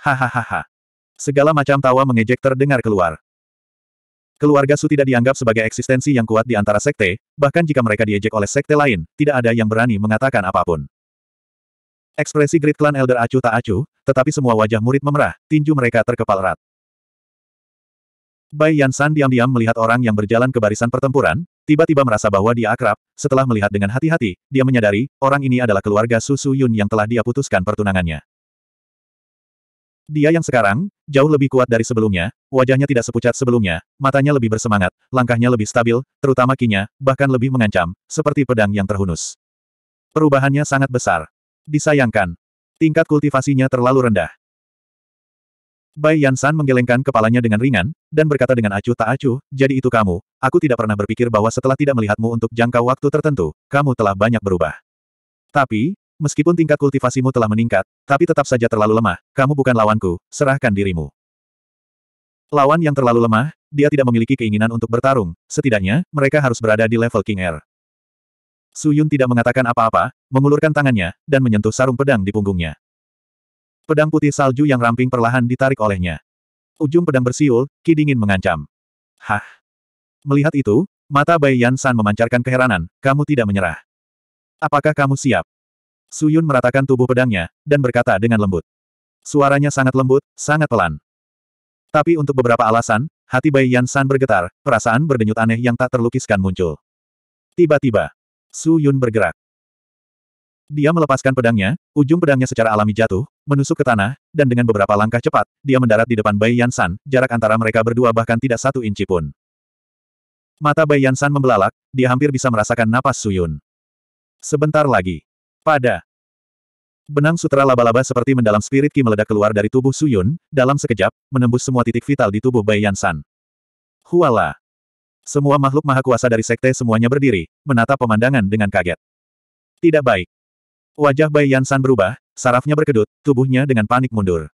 Hahaha. Segala macam tawa mengejek terdengar keluar. Keluarga Su tidak dianggap sebagai eksistensi yang kuat di antara sekte, bahkan jika mereka diejek oleh sekte lain, tidak ada yang berani mengatakan apapun. Ekspresi Great Clan Elder acuh tak acuh, tetapi semua wajah murid memerah, tinju mereka terkepal erat. Bai Yansan diam-diam melihat orang yang berjalan ke barisan pertempuran, Tiba-tiba merasa bahwa dia akrab, setelah melihat dengan hati-hati, dia menyadari, orang ini adalah keluarga Susu Yun yang telah dia putuskan pertunangannya. Dia yang sekarang, jauh lebih kuat dari sebelumnya, wajahnya tidak sepucat sebelumnya, matanya lebih bersemangat, langkahnya lebih stabil, terutama kinya, bahkan lebih mengancam, seperti pedang yang terhunus. Perubahannya sangat besar. Disayangkan. Tingkat kultivasinya terlalu rendah. Bai Yansan menggelengkan kepalanya dengan ringan, dan berkata dengan acuh tak acuh, jadi itu kamu, aku tidak pernah berpikir bahwa setelah tidak melihatmu untuk jangka waktu tertentu, kamu telah banyak berubah. Tapi, meskipun tingkat kultivasimu telah meningkat, tapi tetap saja terlalu lemah, kamu bukan lawanku, serahkan dirimu. Lawan yang terlalu lemah, dia tidak memiliki keinginan untuk bertarung, setidaknya, mereka harus berada di level King Air. Er. Suyun tidak mengatakan apa-apa, mengulurkan tangannya, dan menyentuh sarung pedang di punggungnya. Pedang putih salju yang ramping perlahan ditarik olehnya. Ujung pedang bersiul, Ki dingin mengancam. Hah! Melihat itu, mata Bai Yan San memancarkan keheranan, kamu tidak menyerah. Apakah kamu siap? Suyun meratakan tubuh pedangnya, dan berkata dengan lembut. Suaranya sangat lembut, sangat pelan. Tapi untuk beberapa alasan, hati Bai Yan San bergetar, perasaan berdenyut aneh yang tak terlukiskan muncul. Tiba-tiba, Su Yun bergerak. Dia melepaskan pedangnya, ujung pedangnya secara alami jatuh, menusuk ke tanah, dan dengan beberapa langkah cepat, dia mendarat di depan Bai Yansan, jarak antara mereka berdua bahkan tidak satu inci pun. Mata Bai Yansan membelalak, dia hampir bisa merasakan napas Suyun. Sebentar lagi. Pada. Benang sutra laba-laba seperti mendalam spirit ki meledak keluar dari tubuh Suyun, dalam sekejap, menembus semua titik vital di tubuh Bai Yansan. Huala. Semua makhluk maha kuasa dari sekte semuanya berdiri, menatap pemandangan dengan kaget. Tidak baik. Wajah Bai Yansan berubah, sarafnya berkedut, tubuhnya dengan panik mundur.